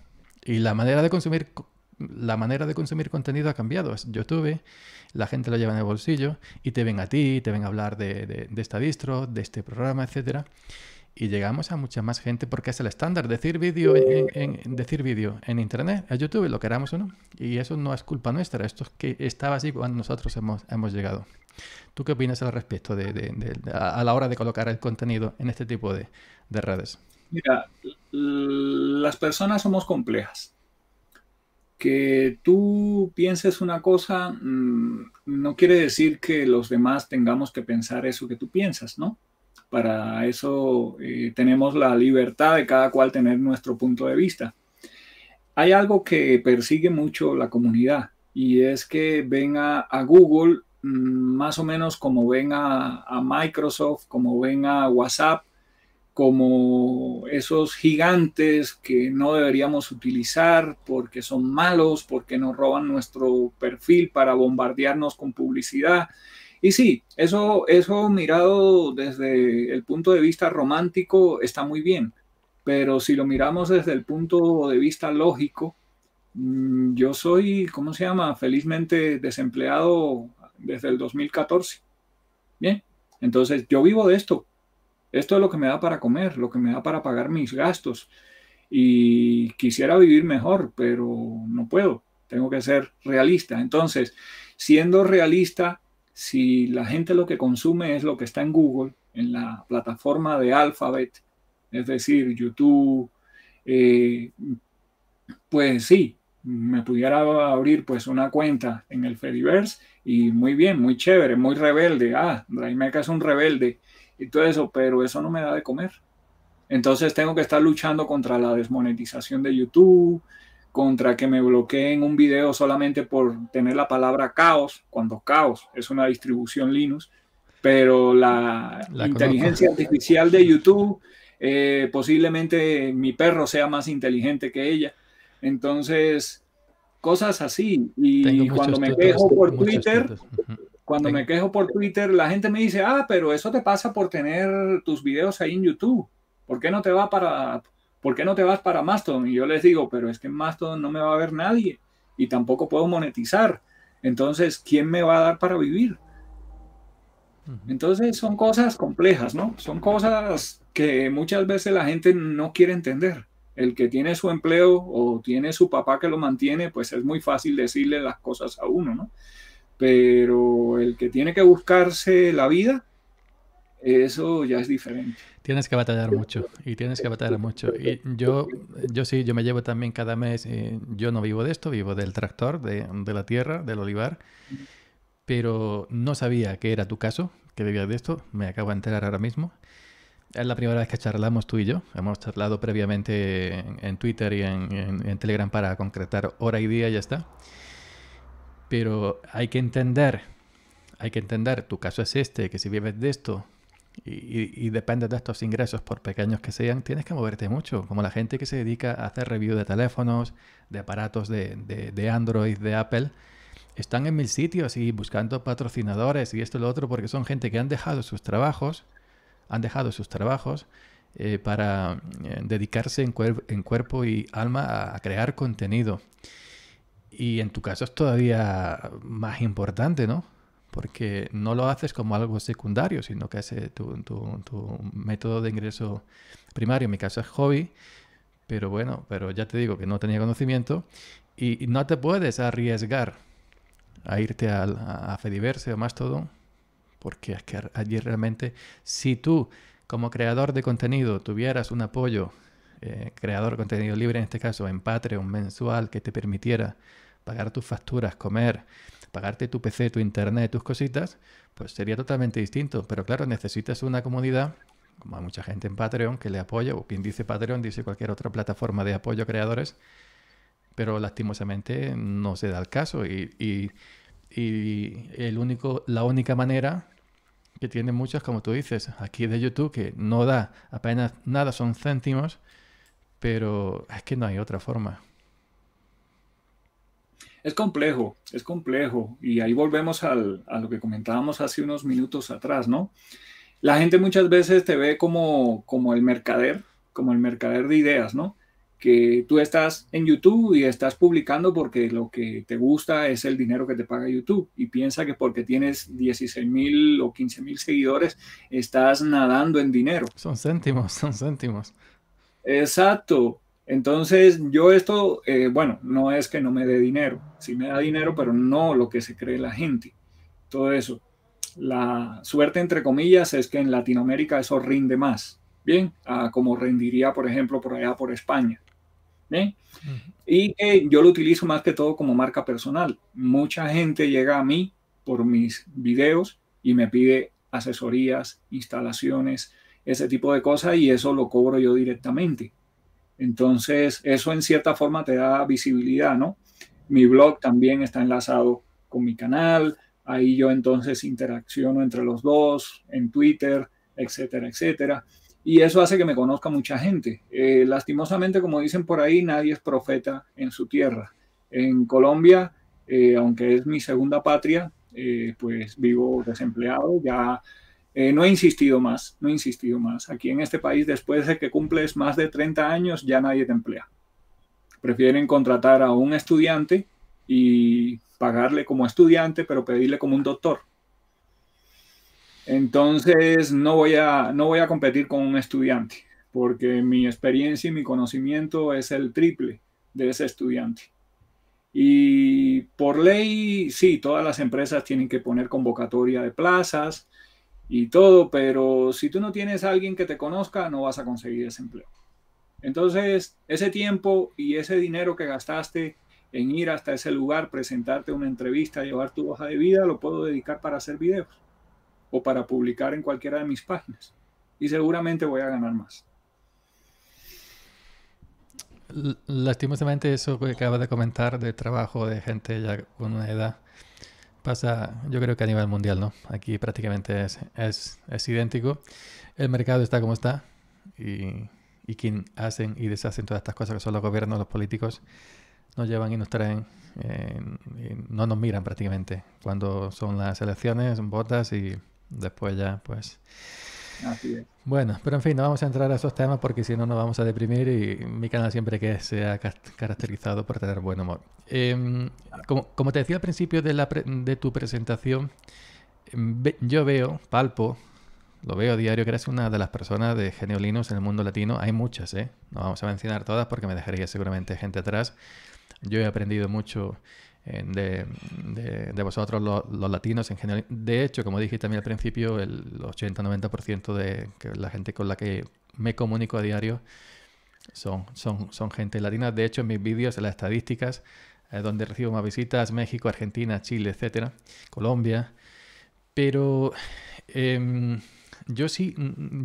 y la manera de consumir la manera de consumir contenido ha cambiado. Es YouTube, la gente lo lleva en el bolsillo y te ven a ti, te ven a hablar de, esta distro, de este programa, etcétera y llegamos a mucha más gente porque es el estándar. Decir vídeo en, decir vídeo en internet, en YouTube, lo queramos o no. Y eso no es culpa nuestra, esto es que estaba así cuando nosotros hemos, hemos llegado. ¿Tú qué opinas al respecto a la hora de colocar el contenido en este tipo de, redes? Mira, las personas somos complejas. Que tú pienses una cosa mm, no quiere decir que los demás tengamos que pensar eso que tú piensas, ¿no? Para eso eh, tenemos la libertad de cada cual tener nuestro punto de vista. Hay algo que persigue mucho la comunidad y es que venga a, Google mm, más o menos como ven a, a Microsoft, como ven a WhatsApp como esos gigantes que no deberíamos utilizar porque son malos, porque nos roban nuestro perfil para bombardearnos con publicidad. Y sí, eso, eso mirado desde el punto de vista romántico está muy bien, pero si lo miramos desde el punto de vista lógico, mm, yo soy, ¿cómo se llama? Felizmente desempleado desde el 2014. Bien, entonces yo vivo de esto, esto es lo que me da para comer, lo que me da para pagar mis gastos. Y quisiera vivir mejor, pero no puedo. Tengo que ser realista. Entonces, siendo realista, si la gente lo que consume es lo que está en Google, en la plataforma de Alphabet, es decir, YouTube, eh, pues sí, me pudiera abrir pues una cuenta en el Fediverse y muy bien, muy chévere, muy rebelde. Ah, Meca es un rebelde y todo eso, pero eso no me da de comer. Entonces tengo que estar luchando contra la desmonetización de YouTube, contra que me bloqueen un video solamente por tener la palabra caos, cuando caos es una distribución Linux, pero la, inteligencia artificial de YouTube, eh, posiblemente mi perro sea más inteligente que ella. Entonces, cosas así. Y cuando me quejo por Twitter, cuando me quejo por Twitter, la gente me dice, ah, pero eso te pasa por tener tus videos ahí en YouTube. ¿Por qué no te, para, ¿por qué no te vas para Mastodon? Y yo les digo, pero es que en Mastodon no me va a ver nadie y tampoco puedo monetizar. Entonces, ¿quién me va a dar para vivir? Entonces son cosas complejas, ¿no? Son cosas que muchas veces la gente no quiere entender. El que tiene su empleo o tiene su papá que lo mantiene, pues es muy fácil decirle las cosas a uno, ¿no? pero el que tiene que buscarse la vida, eso ya es diferente. Tienes que batallar mucho y tienes que batallar mucho. Y yo, yo sí, yo me llevo también cada mes, eh, yo no vivo de esto, vivo del tractor, de, la tierra, del olivar, pero no sabía que era tu caso, que vivías de esto, me acabo de enterar ahora mismo. Es la primera vez que charlamos tú y yo. Hemos charlado previamente en, Twitter y en, en, Telegram para concretar hora y día y ya está. Pero hay que entender, hay que entender, tu caso es este, que si vives de esto y, dependes de estos ingresos, por pequeños que sean, tienes que moverte mucho, como la gente que se dedica a hacer review de teléfonos, de aparatos de, Android, de Apple, están en mil sitios y buscando patrocinadores y esto y lo otro, porque son gente que han dejado sus trabajos, han dejado sus trabajos eh, para eh, dedicarse en, cuerpo y alma a crear contenido. Y en tu caso es todavía más importante, ¿no? Porque no lo haces como algo secundario, sino que es tu, método de ingreso primario. En mi caso es hobby, pero bueno, pero ya te digo que no tenía conocimiento y, no te puedes arriesgar a irte a, a, Fediverse o todo, porque es que allí realmente, si tú como creador de contenido tuvieras un apoyo, eh, creador de contenido libre en este caso, en Patreon mensual que te permitiera pagar tus facturas, comer, pagarte tu PC, tu internet, tus cositas, pues sería totalmente distinto. Pero claro, necesitas una comunidad, como hay mucha gente en Patreon que le apoya, o quien dice Patreon dice cualquier otra plataforma de apoyo a creadores, pero lastimosamente no se da el caso. Y, el único, la única manera que tienen muchos, como tú dices, aquí de YouTube, que no da apenas nada, son céntimos, pero es que no hay otra forma. Es complejo, es complejo. Y ahí volvemos a lo que comentábamos hace unos minutos atrás, ¿no? La gente muchas veces te ve como, como el mercader, como el mercader de ideas, ¿no? Que tú estás en YouTube y estás publicando porque lo que te gusta es el dinero que te paga YouTube y piensa que porque tienes 16 mil o 15 mil seguidores estás nadando en dinero. Son céntimos, son céntimos. Exacto. Entonces, yo esto, eh, bueno, no es que no me dé dinero, sí me da dinero, pero no lo que se cree la gente, todo eso. La suerte, entre comillas, es que en Latinoamérica eso rinde más, ¿bien? como rendiría, por ejemplo, por allá por España. ¿bien? Y yo lo utilizo más que todo como marca personal. Mucha gente llega a mí por mis videos y me pide asesorías, instalaciones, ese tipo de cosas y eso lo cobro yo directamente. Entonces, eso en cierta forma te da visibilidad, ¿no? Mi blog también está enlazado con mi canal, ahí yo entonces interacciono entre los dos, en Twitter, etcétera, etcétera. Y eso hace que me conozca mucha gente. Eh, lastimosamente, como dicen por ahí, nadie es profeta en su tierra. En Colombia, eh, aunque es mi segunda patria, eh, pues vivo desempleado, ya eh, no he insistido más, no he insistido más. Aquí en este país, después de que cumples más de 30 años, ya nadie te emplea. Prefieren contratar a un estudiante y pagarle como estudiante, pero pedirle como un doctor. Entonces, no voy a, no voy a competir con un estudiante, porque mi experiencia y mi conocimiento es el triple de ese estudiante. Y por ley, sí, todas las empresas tienen que poner convocatoria de plazas, y todo, pero si tú no tienes a alguien que te conozca, no vas a conseguir ese empleo. Entonces, ese tiempo y ese dinero que gastaste en ir hasta ese lugar, presentarte una entrevista, llevar tu hoja de vida, lo puedo dedicar para hacer videos o para publicar en cualquiera de mis páginas. Y seguramente voy a ganar más. Lastimosamente eso que acabas de comentar de trabajo de gente ya con una edad Pasa, yo creo que a nivel mundial, ¿no? Aquí prácticamente es, es, es idéntico. El mercado está como está y, quien hacen y deshacen todas estas cosas que son los gobiernos, los políticos, nos llevan y nos traen, eh, no nos miran prácticamente. Cuando son las elecciones, votas y después ya, pues, bueno, pero en fin, no vamos a entrar a esos temas porque si no nos vamos a deprimir y mi canal siempre que se caracterizado por tener buen humor. Em, como, te decía al principio de, tu presentación, em, yo veo, palpo, lo veo a diario que eres una de las personas de genio en el mundo latino. Hay muchas, ¿eh? No vamos a mencionar todas porque me dejaría seguramente gente atrás. Yo he aprendido mucho eh, de, vosotros los, latinos en general. De hecho, como dije también al principio, el 80-90% de la gente con la que me comunico a diario son, son, son gente latina. De hecho, en mis vídeos, en las estadísticas, eh, donde recibo más visitas, México, Argentina, Chile, etcétera, Colombia. Pero em, yo, sí,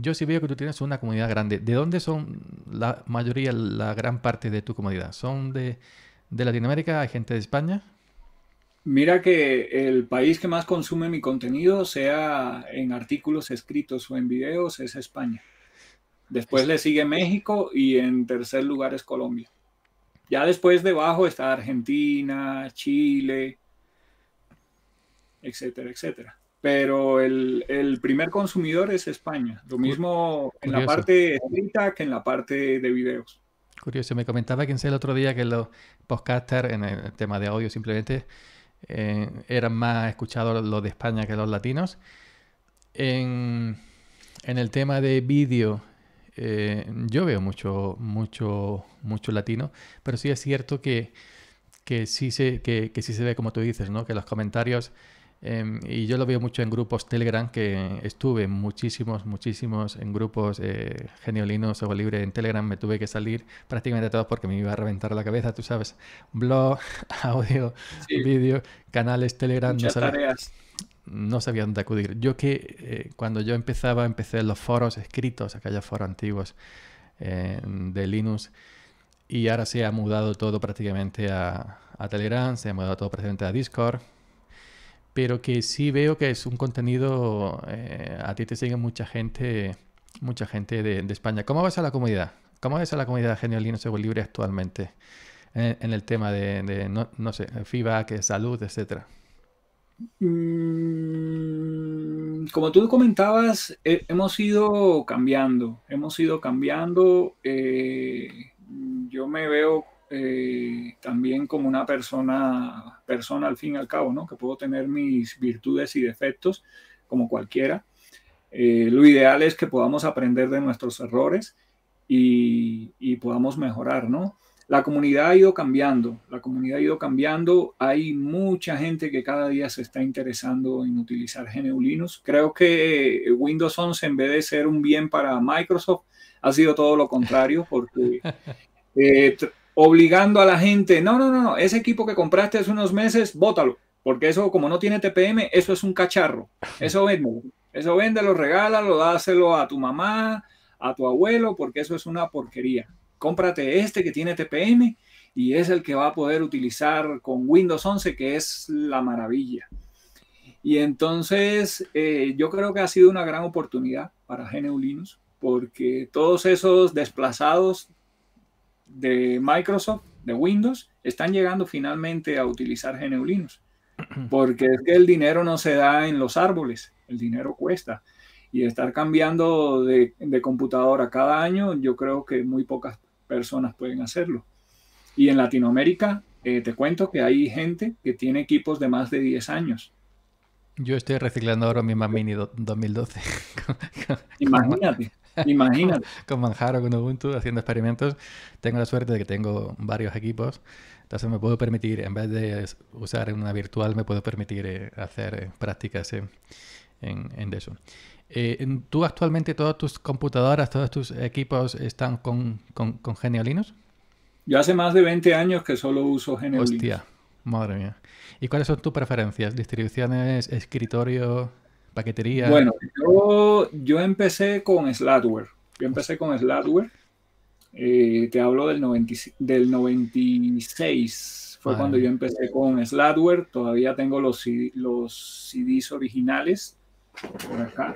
yo sí veo que tú tienes una comunidad grande. ¿De dónde son la mayoría, la gran parte de tu comunidad? ¿Son de de Latinoamérica? gente de España? Mira que el país que más consume mi contenido, sea en artículos escritos o en videos, es España. Después le sigue México y en tercer lugar es Colombia. Ya después debajo está Argentina, Chile, etcétera, etcétera. Pero el, primer consumidor es España. Lo mismo en la parte escrita que en la parte de videos. Curioso, me comentaba quien sea el otro día que los podcasters en el tema de audio simplemente eh, eran más escuchados los de España que los latinos. En, el tema de vídeo, eh, yo veo mucho, mucho, mucho latino, pero sí es cierto que, sí se, que sí se ve, como tú dices, ¿no? que los comentarios Em, y yo lo veo mucho en grupos Telegram, que estuve muchísimos, muchísimos en grupos eh, Genio o Libre en Telegram. Me tuve que salir prácticamente todos porque me iba a reventar la cabeza, tú sabes. Blog, [laughs] audio, vídeo, canales Telegram. no sabía, tareas. no sabía dónde acudir. Yo que eh, cuando yo empezaba, empecé en los foros escritos, aquellos foros antiguos eh, de Linux. Y ahora se ha mudado todo prácticamente a, a Telegram, se ha mudado todo prácticamente a Discord pero que sí veo que es un contenido, eh, a ti te sigue mucha gente, mucha gente de, España. ¿Cómo ves a la comunidad? ¿Cómo ves a la comunidad Genio Linux Seguro Libre actualmente en, el tema de, no, sé, feedback, salud, etcétera? Mm, como tú comentabas, hemos ido cambiando, hemos ido cambiando. Eh, yo me veo eh, también como una persona, persona al fin y al cabo, ¿no? Que puedo tener mis virtudes y defectos como cualquiera. Eh, lo ideal es que podamos aprender de nuestros errores y, podamos mejorar, ¿no? La comunidad ha ido cambiando, la comunidad ha ido cambiando. Hay mucha gente que cada día se está interesando en utilizar GNU Linux. Creo que Windows 11, en vez de ser un bien para Microsoft, ha sido todo lo contrario, porque [laughs] eh, obligando a la gente, no, no, no, ese equipo que compraste hace unos meses, bótalo, porque eso como no tiene TPM, eso es un cacharro, [laughs] eso vende, eso regala, lo dáselo a tu mamá, a tu abuelo, porque eso es una porquería. Cómprate este que tiene TPM y es el que va a poder utilizar con Windows 11, que es la maravilla. Y entonces eh, yo creo que ha sido una gran oportunidad para GNU porque todos esos desplazados de Microsoft, de Windows, están llegando finalmente a utilizar GNU [clears throat] Porque es que el dinero no se da en los árboles, el dinero cuesta. Y estar cambiando de, computadora cada año, yo creo que muy pocas personas pueden hacerlo. Y en Latinoamérica, eh, te cuento que hay gente que tiene equipos de más de 10 años. Yo estoy reciclando ahora mi Mamini Mini 2012. [laughs] Imagínate. [laughs] Imagina con Manjaro, con Ubuntu, haciendo experimentos. Tengo la suerte de que tengo varios equipos. Entonces me puedo permitir, en vez de usar una virtual, me puedo permitir eh, hacer eh, prácticas eh, en en, en eso. ¿Tú actualmente todas tus computadoras, todos tus equipos están con, con, con Yo hace más de 20 años que solo uso Genio Hostia, madre mía. ¿Y cuáles son tus preferencias? ¿Distribuciones, escritorio? paquetería. Bueno, yo, empecé con Slatware. Yo empecé con Slatware. Eh, te hablo del, del 96. Fue ah, cuando yo empecé con Slatware. Todavía tengo los, los CDs originales por acá.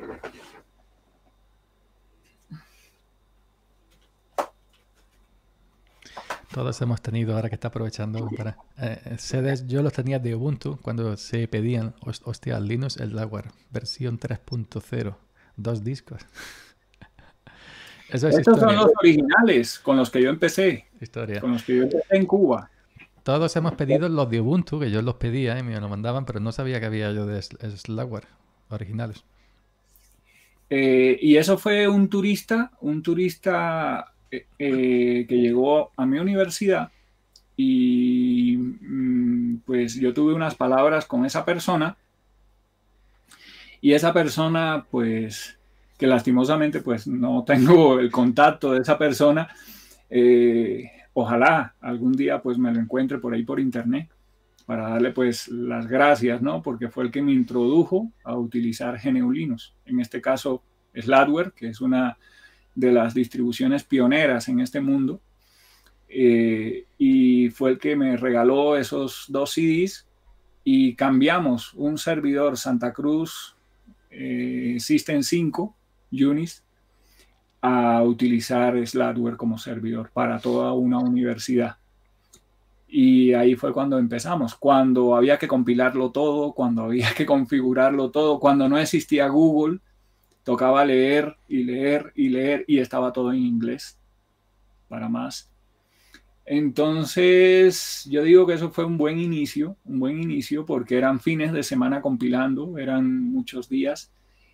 Todos hemos tenido, ahora que está aprovechando para... Eh, eh, yo los tenía de Ubuntu cuando se pedían, hostia, Linux el laguar, versión 3.0, dos discos. [laughs] Estos son los originales con los que yo empecé. Historia. Con los que yo empecé en Cuba. Todos hemos pedido los de Ubuntu, que yo los pedía y me lo mandaban, pero no sabía que había yo de Slackware originales. Eh, y eso fue un turista, un turista eh, que llegó a mi universidad y mm, pues yo tuve unas palabras con esa persona y esa persona pues que lastimosamente pues no tengo [laughs] el contacto de esa persona eh, ojalá algún día pues me lo encuentre por ahí por internet para darle pues las gracias no porque fue el que me introdujo a utilizar geneulinos en este caso Sladware que es una de las distribuciones pioneras en este mundo. Eh, y fue el que me regaló esos dos CDs y cambiamos un servidor Santa Cruz eh, System 5 Unis a utilizar Slatware como servidor para toda una universidad. Y ahí fue cuando empezamos, cuando había que compilarlo todo, cuando había que [laughs] configurarlo todo, cuando no existía Google, tocaba leer y leer y leer y estaba todo en inglés, para más. Entonces, yo digo que eso fue un buen inicio, un buen inicio porque eran fines de semana compilando, eran muchos días.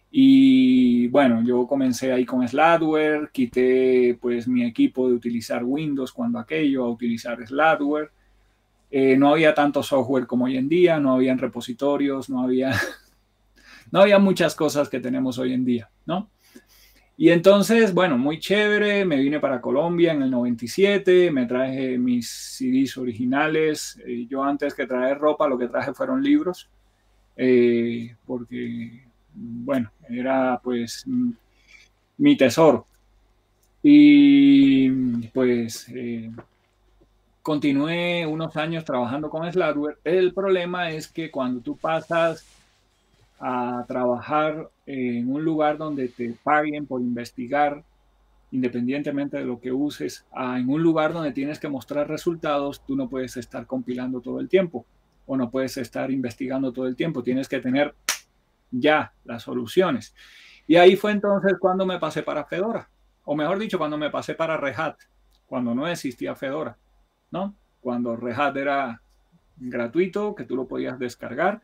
Y bueno, yo comencé ahí con Sladware, quité pues mi equipo de utilizar Windows cuando aquello, a utilizar Sladware. Eh, no había tanto software como hoy en día, no habían repositorios, no había [laughs] no había muchas cosas que tenemos hoy en día, ¿no? Y entonces, bueno, muy chévere, me vine para Colombia en el 97, me traje mis CDs originales, eh, yo antes que traer ropa lo que traje fueron libros, eh, porque, bueno, era pues mm, mi tesoro. Y pues eh, continué unos años trabajando con Slatware. El problema es que cuando tú pasas a trabajar en un lugar donde te paguen por investigar, independientemente de lo que uses, en un lugar donde tienes que mostrar resultados, tú no puedes estar compilando todo el tiempo o no puedes estar investigando todo el tiempo, tienes que tener ya las soluciones. Y ahí fue entonces cuando me pasé para Fedora, o mejor dicho, cuando me pasé para Rehat, cuando no existía Fedora, ¿no? Cuando Rehat era gratuito, que tú lo podías descargar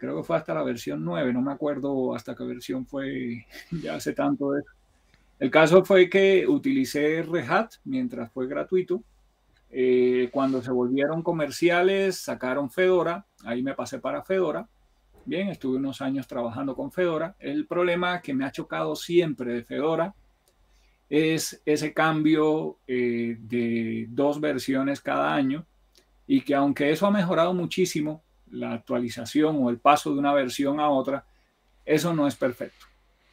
creo que fue hasta la versión 9, no me acuerdo hasta qué versión fue, [laughs] ya hace tanto El caso fue que utilicé Red Hat mientras fue gratuito. Eh, cuando se volvieron comerciales, sacaron Fedora, ahí me pasé para Fedora. Bien, estuve unos años trabajando con Fedora. El problema que me ha chocado siempre de Fedora es ese cambio eh, de dos versiones cada año y que aunque eso ha mejorado muchísimo, la actualización o el paso de una versión a otra, eso no es perfecto.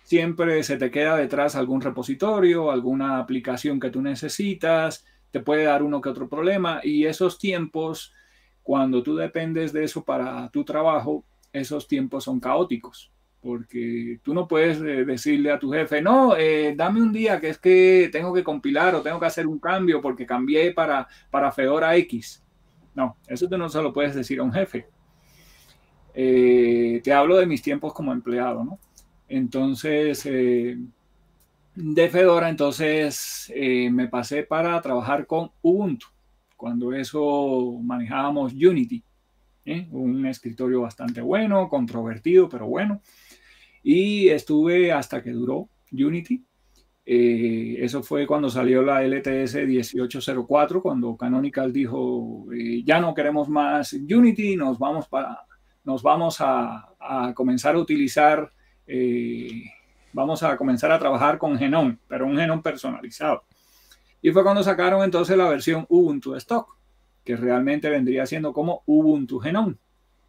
Siempre se te queda detrás algún repositorio, alguna aplicación que tú necesitas, te puede dar uno que otro problema y esos tiempos, cuando tú dependes de eso para tu trabajo, esos tiempos son caóticos, porque tú no puedes eh, decirle a tu jefe, no, eh, dame un día que es que tengo que compilar o tengo que hacer un cambio porque cambié para, para Fedora X. No, eso tú no se lo puedes decir a un jefe. Eh, te hablo de mis tiempos como empleado, ¿no? Entonces, eh, de Fedora, entonces eh, me pasé para trabajar con Ubuntu, cuando eso manejábamos Unity, un escritorio bastante bueno, controvertido, pero bueno. Y estuve hasta que duró Unity. eso fue cuando salió la LTS 1804, cuando Canonical dijo, ya no queremos más Unity, nos vamos para nos vamos a, comenzar a utilizar, eh, vamos a comenzar a trabajar con Genome, pero un Genome personalizado. Y fue cuando sacaron entonces la versión Ubuntu Stock, que realmente vendría siendo como Ubuntu Genome,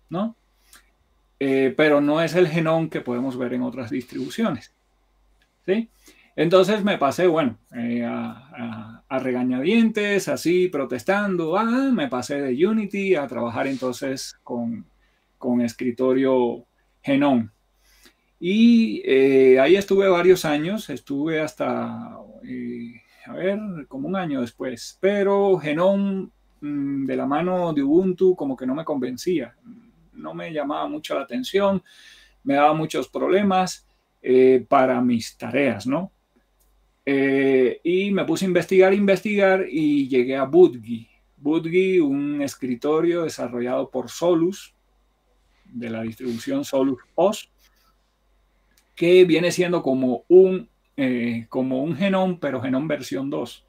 ¿no? Eh, pero no es el Genome que podemos ver en otras distribuciones. ¿sí? Entonces me pasé, bueno, eh, a, regañadientes, así protestando, ah, me pasé de Unity a trabajar entonces con, con escritorio Genón. Y eh, ahí estuve varios años, estuve hasta, eh, a ver, como un año después, pero Genón mm, de la mano de Ubuntu como que no me convencía, no me llamaba mucho la atención, me daba muchos problemas eh, para mis tareas, ¿no? y me puse a investigar, investigar y llegué a Budgie Budgie un escritorio desarrollado por Solus, de la distribución Solus OS, que viene siendo como un, eh, como un pero genón versión 2.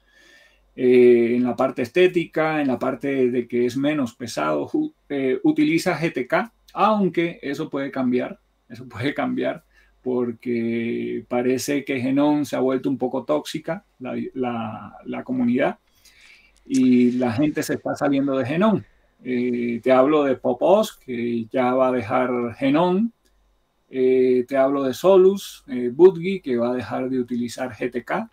Eh, en la parte estética, en la parte de que es menos pesado, eh, utiliza GTK, aunque eso puede cambiar, eso puede cambiar porque parece que Genon se ha vuelto un poco tóxica la, comunidad y la gente se está saliendo de Genon eh, te hablo de Popos, que ya va a dejar Genon. Eh, te hablo de Solus, eh, que va a dejar de utilizar GTK.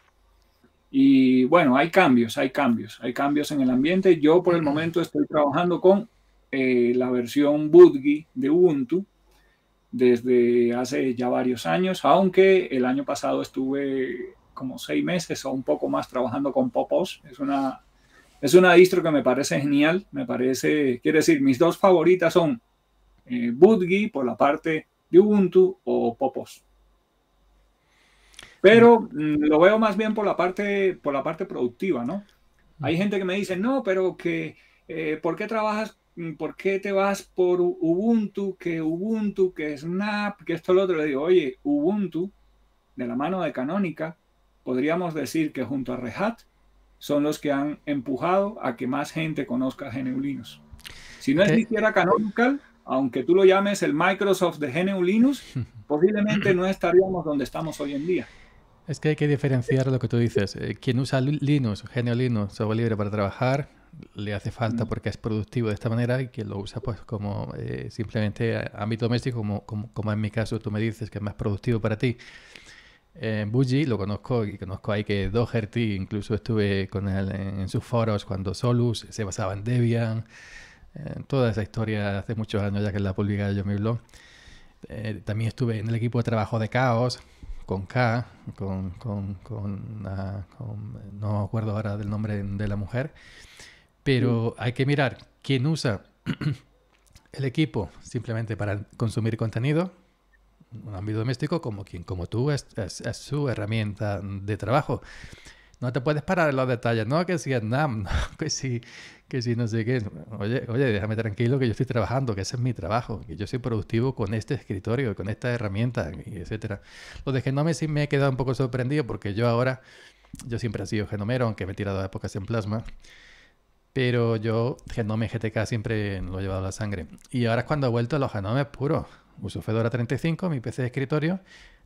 Y bueno, hay cambios, hay cambios, hay cambios en el ambiente. Yo por el momento estoy trabajando con eh, la versión Budgie de Ubuntu desde hace ya varios años, aunque el año pasado estuve como seis meses o un poco más trabajando con Popos. Es una es una distro que me parece genial, me parece, quiere decir, mis dos favoritas son eh, Budgie por la parte de Ubuntu o Popos. Pero mm, lo veo más bien por la parte, por la parte productiva, ¿no? Hay gente que me dice, no, pero que, eh, ¿por qué trabajas mm, ¿por qué te vas por Ubuntu? Que Ubuntu, que Snap, que esto, lo otro. Le digo, oye, Ubuntu, de la mano de Canónica, podríamos decir que junto a Rehat, son los que han empujado a que más gente conozca GNU-Linux. Si no es ni siquiera canonical, aunque tú lo llames el Microsoft de GNU-Linux, [laughs] posiblemente no estaríamos donde estamos hoy en día. Es que hay que diferenciar lo que tú dices. Eh, quien usa Linux, GNU Linux, o libre para trabajar, le hace falta mm. porque es productivo de esta manera y quien lo usa pues como eh, simplemente ámbito doméstico, como, como, en mi caso tú me dices que es más productivo para ti eh, lo conozco y conozco ahí que Doherty, incluso estuve con él en, sus foros cuando Solus se basaba en Debian. Eh, toda esa historia hace muchos años ya que la publica yo en mi blog. Eh, también estuve en el equipo de trabajo de Chaos con K, con, ah, no acuerdo ahora del nombre de la mujer. Pero mm. hay que mirar quién usa [clears throat] el equipo simplemente para consumir contenido, un ámbito doméstico como quien como tú es, su herramienta de trabajo. No te puedes parar en los detalles, no que si Vietnam, [laughs] no, que si, que si no sé qué. Oye, oye, déjame tranquilo que yo estoy trabajando, que ese es mi trabajo, que yo soy productivo con este escritorio, con esta herramienta, etcétera. Lo de Genome sí me he quedado un poco sorprendido porque yo ahora, yo siempre he sido genomero, aunque me he tirado a épocas en plasma. Pero yo genome GTK siempre lo he llevado a la sangre. Y ahora es cuando he vuelto a los genomes puros uso Fedora 35, mi PC de escritorio,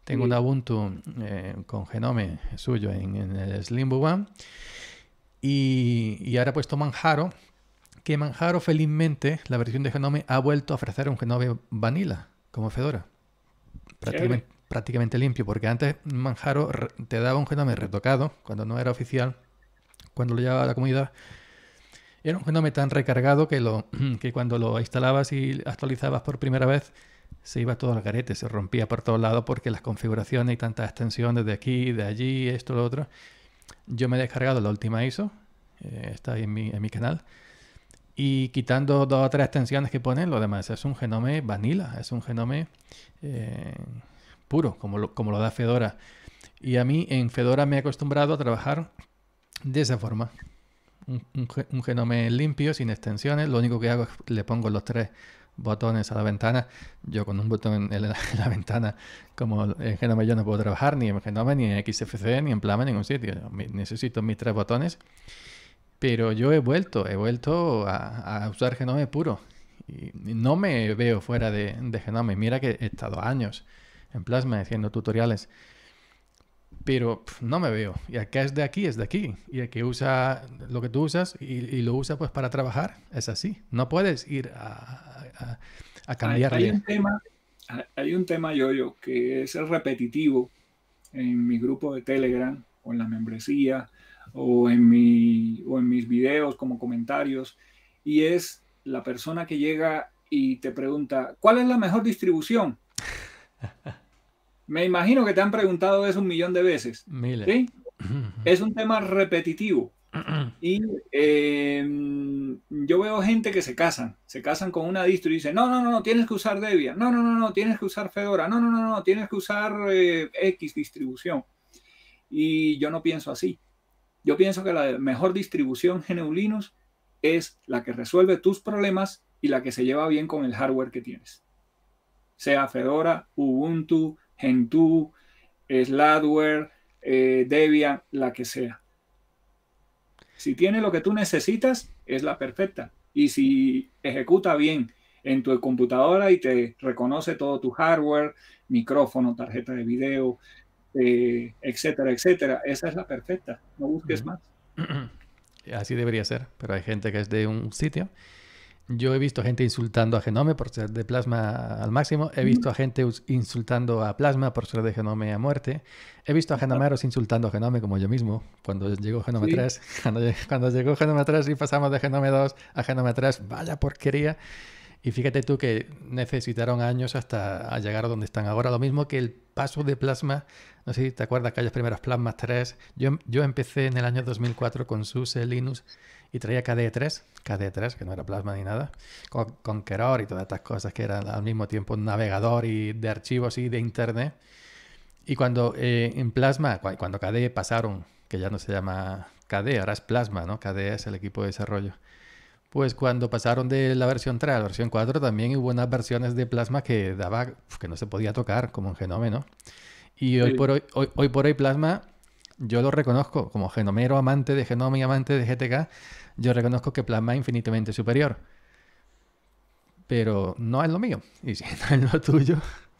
tengo un Ubuntu eh, con Genome suyo en, el Slimbo One y, ahora he puesto Manjaro, que Manjaro felizmente la versión de Genome ha vuelto a ofrecer un Genome Vanilla como Fedora. Prácticamente, limpio, porque antes Manjaro te daba un genome retocado cuando no era oficial, cuando lo llevaba a la comunidad. Era un genome tan recargado que, lo, [clears throat] que cuando lo instalabas y actualizabas por primera vez se iba todo al garete, se rompía por todos lados porque las configuraciones y tantas extensiones de aquí, de allí, esto, lo otro. Yo me he descargado la última ISO, eh, está ahí en mi, canal, y quitando dos o tres extensiones que ponen, lo demás es un genome vanilla, es un genome eh, puro, como lo, como lo da Fedora. Y a mí en Fedora me he acostumbrado a trabajar de esa forma. Un, un genome limpio, sin extensiones, lo único que hago es que le pongo los tres botones a la ventana. Yo con un botón en [laughs] la, ventana, como en eh, Genome yo no puedo trabajar ni en Genome, ni en XFC ni en Plama, en ningún sitio. Necesito mis tres botones. Pero yo he vuelto, he vuelto a, usar Genome puro. Y no me veo fuera de, de Genome. Mira que he estado años en Plasma haciendo tutoriales pero no me veo. Y acá es de aquí, es de aquí. Y aquí que usa lo que tú usas y, lo usa pues para trabajar, es así. No puedes ir a, a, Hay un tema, hay un tema yo, yo que es el repetitivo en mi grupo de Telegram o en la membresía o en, mi, o en mis videos como comentarios y es la persona que llega y te pregunta, ¿cuál es la mejor distribución? [laughs] Me imagino que te han preguntado eso un millón de veces. Miles. Es un tema repetitivo. [clears throat] Y em, yo veo gente que se casan, se casan con una distro y dicen, no, no, no, no, tienes que usar Debian, no, no, no, no, tienes que usar Fedora, no, no, no, no, tienes que usar eh, X distribución. Y yo no pienso así. Yo pienso que la mejor distribución GNU Linux es la que resuelve tus problemas y la que se lleva bien con el hardware que tienes. Sea Fedora, Ubuntu, Gentoo, Sladware, eh, Debian, la que sea. Si tiene lo que tú necesitas, es la perfecta. Y si ejecuta bien en tu computadora y te reconoce todo tu hardware, micrófono, tarjeta de video, eh, etcétera, etcétera, esa es la perfecta. No busques más. [clears throat] Así debería ser, pero hay gente que es de un sitio yo he visto gente insultando a Genome por ser de plasma al máximo. He visto a gente insultando a plasma por ser de Genome a muerte. He visto a genomeros insultando a Genome como yo mismo. Cuando llegó Genome 3, [laughs] cuando, llegó Genome 3 y pasamos de Genome 2 a Genome 3, vaya porquería. Y fíjate tú que necesitaron años hasta llegar a donde están ahora. Lo mismo que el paso de plasma. No sé si te acuerdas que hay las primeras plasmas 3. Yo, em-, yo empecé en el año 2004 con SUSE, Linux y traía KDE3, KDE3, que no era plasma ni nada, con Keror y todas estas cosas que eran al mismo tiempo un navegador y de archivos y de internet. Y cuando eh, en Plasma, cuando KDE pasaron, que ya no se llama KDE, ahora es Plasma, ¿no? KDE es el equipo de desarrollo. Pues cuando pasaron de la versión 3 a la versión 4 también hubo unas versiones de Plasma que daba que no se podía tocar como un ¿no? Y hoy por hoy, hoy, hoy por hoy Plasma yo lo reconozco como genomero amante de genoma y amante de GTK yo reconozco que plasma es infinitamente superior. Pero no es lo mío. Y si [laughs] no es lo tuyo,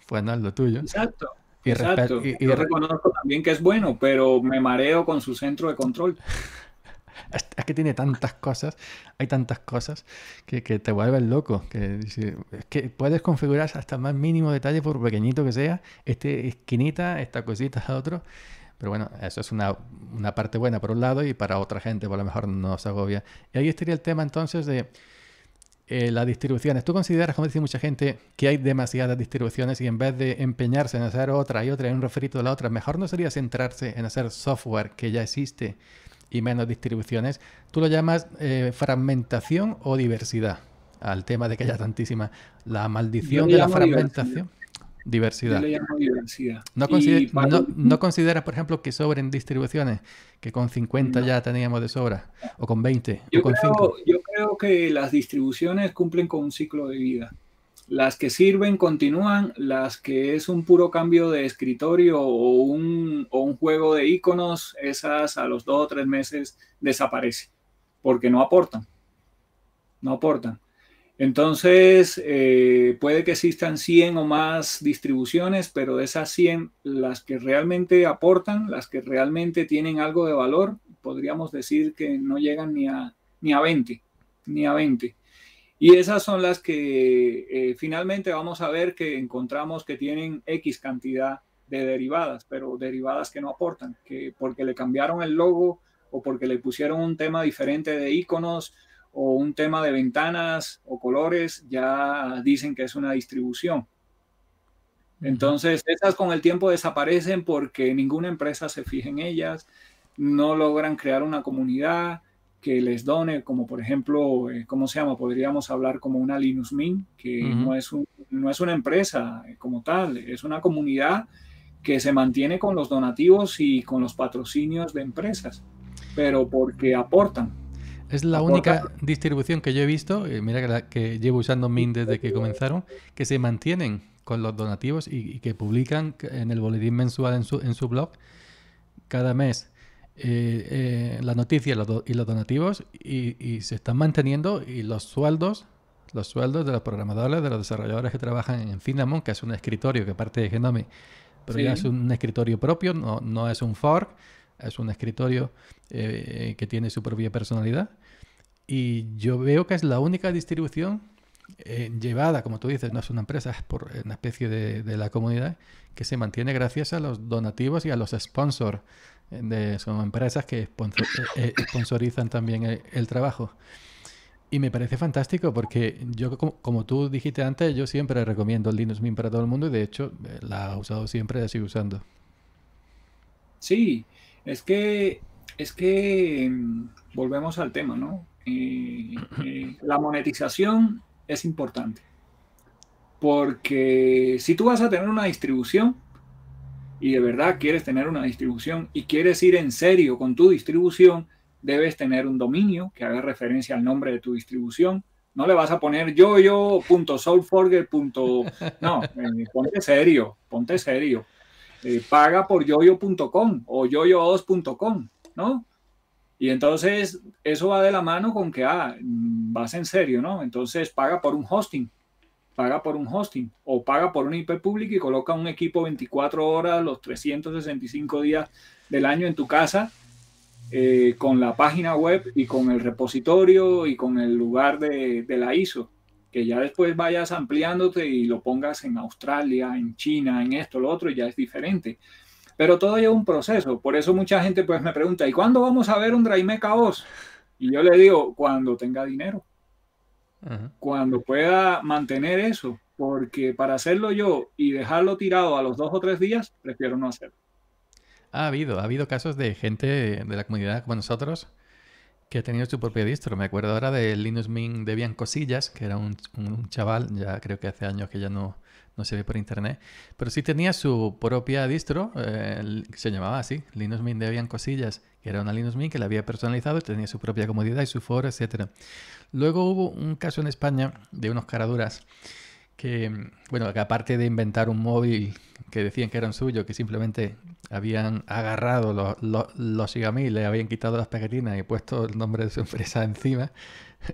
pues no es lo tuyo. Exacto. Y yo reconozco también que es bueno, pero me mareo con su centro de control. [laughs] es que tiene tantas cosas, hay tantas cosas que, te vuelven loco. Que, es que puedes configurar hasta el más mínimo detalle, por pequeñito que sea, este esquinita, esta cosita, [laughs] otro. Pero bueno, eso es una, parte buena por un lado y para otra gente por pues, lo mejor no se agobia. Y ahí estaría el tema entonces de eh, las distribuciones. ¿Tú consideras, como dice mucha gente, que hay demasiadas distribuciones y en vez de empeñarse en hacer otra y otra y un referito de la otra, mejor no sería centrarse en hacer software que ya existe y menos distribuciones? ¿Tú lo llamas eh, fragmentación o diversidad? Al tema de que haya tantísima. La maldición de la fragmentación. Diversidad. ¿No, considera, no, consideras, por ejemplo, que sobren distribuciones? Que con 50 ya teníamos de sobra, o con 20, yo o con creo, Yo creo que las distribuciones cumplen con un ciclo de vida. Las que sirven continúan, las que es un puro cambio de escritorio o un, o un juego de iconos, esas a los dos o tres meses desaparecen, porque no aportan. No aportan. Entonces, eh, puede que existan 100 o más distribuciones, pero de esas 100, las que realmente aportan, las que realmente tienen algo de valor, podríamos decir que no llegan ni a, ni 20, ni a 20. Y esas son las que eh, finalmente vamos a ver que encontramos que tienen X cantidad de derivadas, pero derivadas que no aportan, porque le cambiaron el logo o porque le pusieron un tema diferente de iconos, o un tema de ventanas o colores, ya dicen que es una distribución. Entonces, esas con el tiempo desaparecen porque ninguna empresa se fija en ellas, no logran crear una comunidad que les done, como por ejemplo, eh, ¿cómo se llama? Podríamos hablar como una Linux Mint, que no, es no es una empresa como tal, es una comunidad que se mantiene con los donativos y con los patrocinios de empresas, pero porque aportan. Es la única distribución que yo he visto, eh, mira que, llevo usando Mint desde que comenzaron, que se mantienen con los donativos y, que publican en el boletín mensual en su, en su blog cada mes eh, eh, y los donativos y, se están manteniendo y los sueldos los sueldos de los programadores, de los desarrolladores que trabajan en Finamon, que es un escritorio que parte de Genome, pero ya es un escritorio propio, no, es un fork, es un escritorio eh, que tiene su propia personalidad. Y yo veo que es la única distribución eh, llevada, como tú dices, no es una empresa, es por una especie de, la comunidad que se mantiene gracias a los donativos y a los sponsors. Eh, de, son empresas que eh, sponsorizan también el, trabajo. Y me parece fantástico porque yo, como, tú dijiste antes, yo siempre recomiendo el Linux Mint para todo el mundo y de hecho la he usado siempre y la sigo usando. Sí, es que, es que mm, volvemos al tema, ¿no? Eh, eh, la monetización es importante. Porque si tú vas a tener una distribución y de verdad quieres tener una distribución y quieres ir en serio con tu distribución, debes tener un dominio que haga referencia al nombre de tu distribución. No le vas a poner yoyo.soulforger.com No, eh, ponte serio, ponte serio. paga por yoyo.com o yoyo ¿no? Y entonces eso va de la mano con que, ah, vas en serio, ¿no? Entonces paga por un hosting, paga por un hosting o paga por un IP público y coloca un equipo 24 horas, los 365 días del año en tu casa, eh, con la página web y con el repositorio y con el lugar de, de la ISO. Que ya después vayas ampliándote y lo pongas en Australia, en China, en esto, lo otro, ya es diferente. Pero todo lleva un proceso, por eso mucha gente pues me pregunta, ¿y cuándo vamos a ver un Draime Caos? Y yo le digo, cuando tenga dinero, cuando pueda mantener eso, porque para hacerlo yo y dejarlo tirado a los dos o tres días, prefiero no hacerlo. Ha habido, ha habido casos de gente de la comunidad como nosotros que ha tenido su propio distro. Me acuerdo ahora de Linus Mint Debian cosillas que era un, chaval, ya creo que hace años que ya no, no se ve por internet, pero sí tenía su propia distro, eh, se llamaba así, Linux Mint habían Cosillas, que era una Linux Mint que la había personalizado y tenía su propia comodidad y su foro, etc. Luego hubo un caso en España de unos caraduras que, bueno, aparte de inventar un móvil que decían que era suyo, que simplemente habían agarrado los, Xiaomi y le habían quitado las pegatinas y puesto el nombre de su empresa [laughs] encima,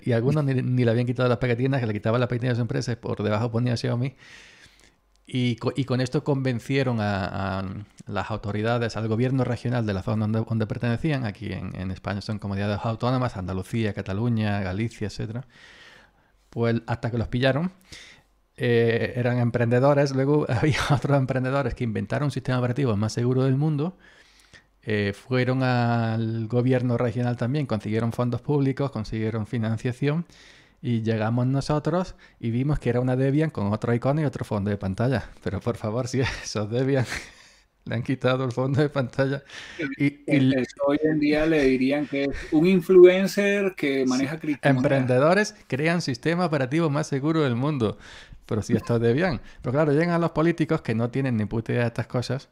y algunos ni, le habían quitado las pegatinas, que le quitaban las pegatinas de su empresa y por debajo ponía Xiaomi, y, con esto convencieron a, las autoridades, al gobierno regional de la zona donde, pertenecían, aquí en, España son comunidades autónomas, Andalucía, Cataluña, Galicia, etc. Pues hasta que los pillaron, eh, eran emprendedores, luego [laughs] había otros emprendedores que inventaron un sistema operativo más seguro del mundo, eh, fueron al gobierno regional también, consiguieron fondos públicos, consiguieron financiación y llegamos nosotros y vimos que era una Debian con otro icono y otro fondo de pantalla. Pero por favor, si esos Debian [laughs] le han quitado el fondo de pantalla. Y, hoy en día le dirían que es un influencer que maneja criptomonedas. Emprendedores crean sistemas operativos más seguro del mundo. Pero si estos esto es Debian. Pero claro, llegan los políticos que no tienen ni puta idea de estas cosas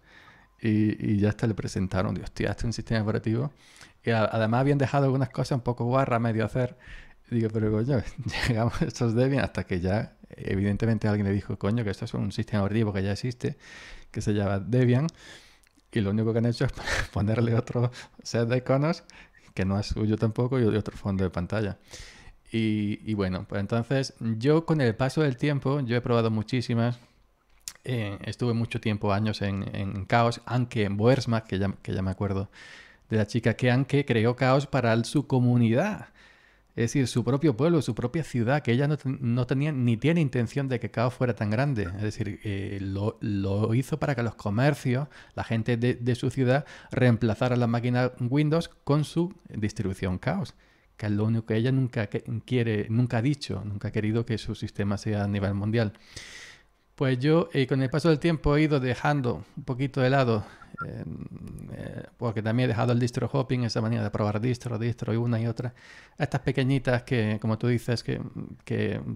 y, ya hasta le presentaron, Dios, hostia, este es un sistema operativo. Y además habían dejado algunas cosas un poco guarra medio hacer Digo, pero coño, [laughs] llegamos a estos Debian hasta que ya, evidentemente alguien le dijo, coño, que esto es un sistema operativo que ya existe, que se llama Debian, y lo único que han hecho es [laughs] ponerle otro set de iconos que no es suyo tampoco y otro fondo de pantalla. Y, bueno, pues entonces yo con el paso del tiempo, yo he probado muchísimas, eh, estuve mucho tiempo, años en, en Chaos, aunque en Boersma, que ya, que ya me acuerdo de la chica que aunque creó Chaos para su comunidad. Es decir, su propio pueblo, su propia ciudad, que ella no, tenía ni tiene intención de que caos fuera tan grande. Es decir, eh, lo, hizo para que los comercios, la gente de, su ciudad, reemplazara la máquina Windows con su distribución Caos que es lo único que ella nunca quiere, nunca ha dicho, nunca ha querido que su sistema sea a nivel mundial. Pues yo eh, con el paso del tiempo he ido dejando un poquito de lado eh, porque también he dejado el distro hopping, esa manera de probar distro, distro y una y otra. Estas pequeñitas que, como tú dices, que,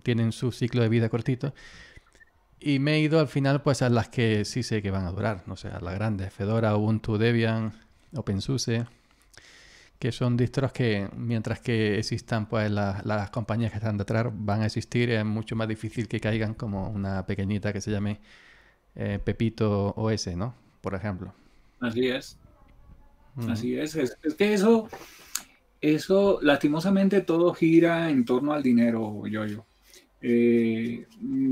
tienen su ciclo de vida cortito. Y me he ido al final pues a las que sí sé que van a durar, no sé, a las grandes, Fedora, Ubuntu, Debian, OpenSUSE, que son distros que mientras que existan pues las, compañías que están detrás van a existir, es mucho más difícil que caigan como una pequeñita que se llame eh, Pepito OS, ¿no? Por ejemplo. Así es. Mm. Así es. es. que eso, eso, lastimosamente todo gira en torno al dinero, yo, yo. Eh,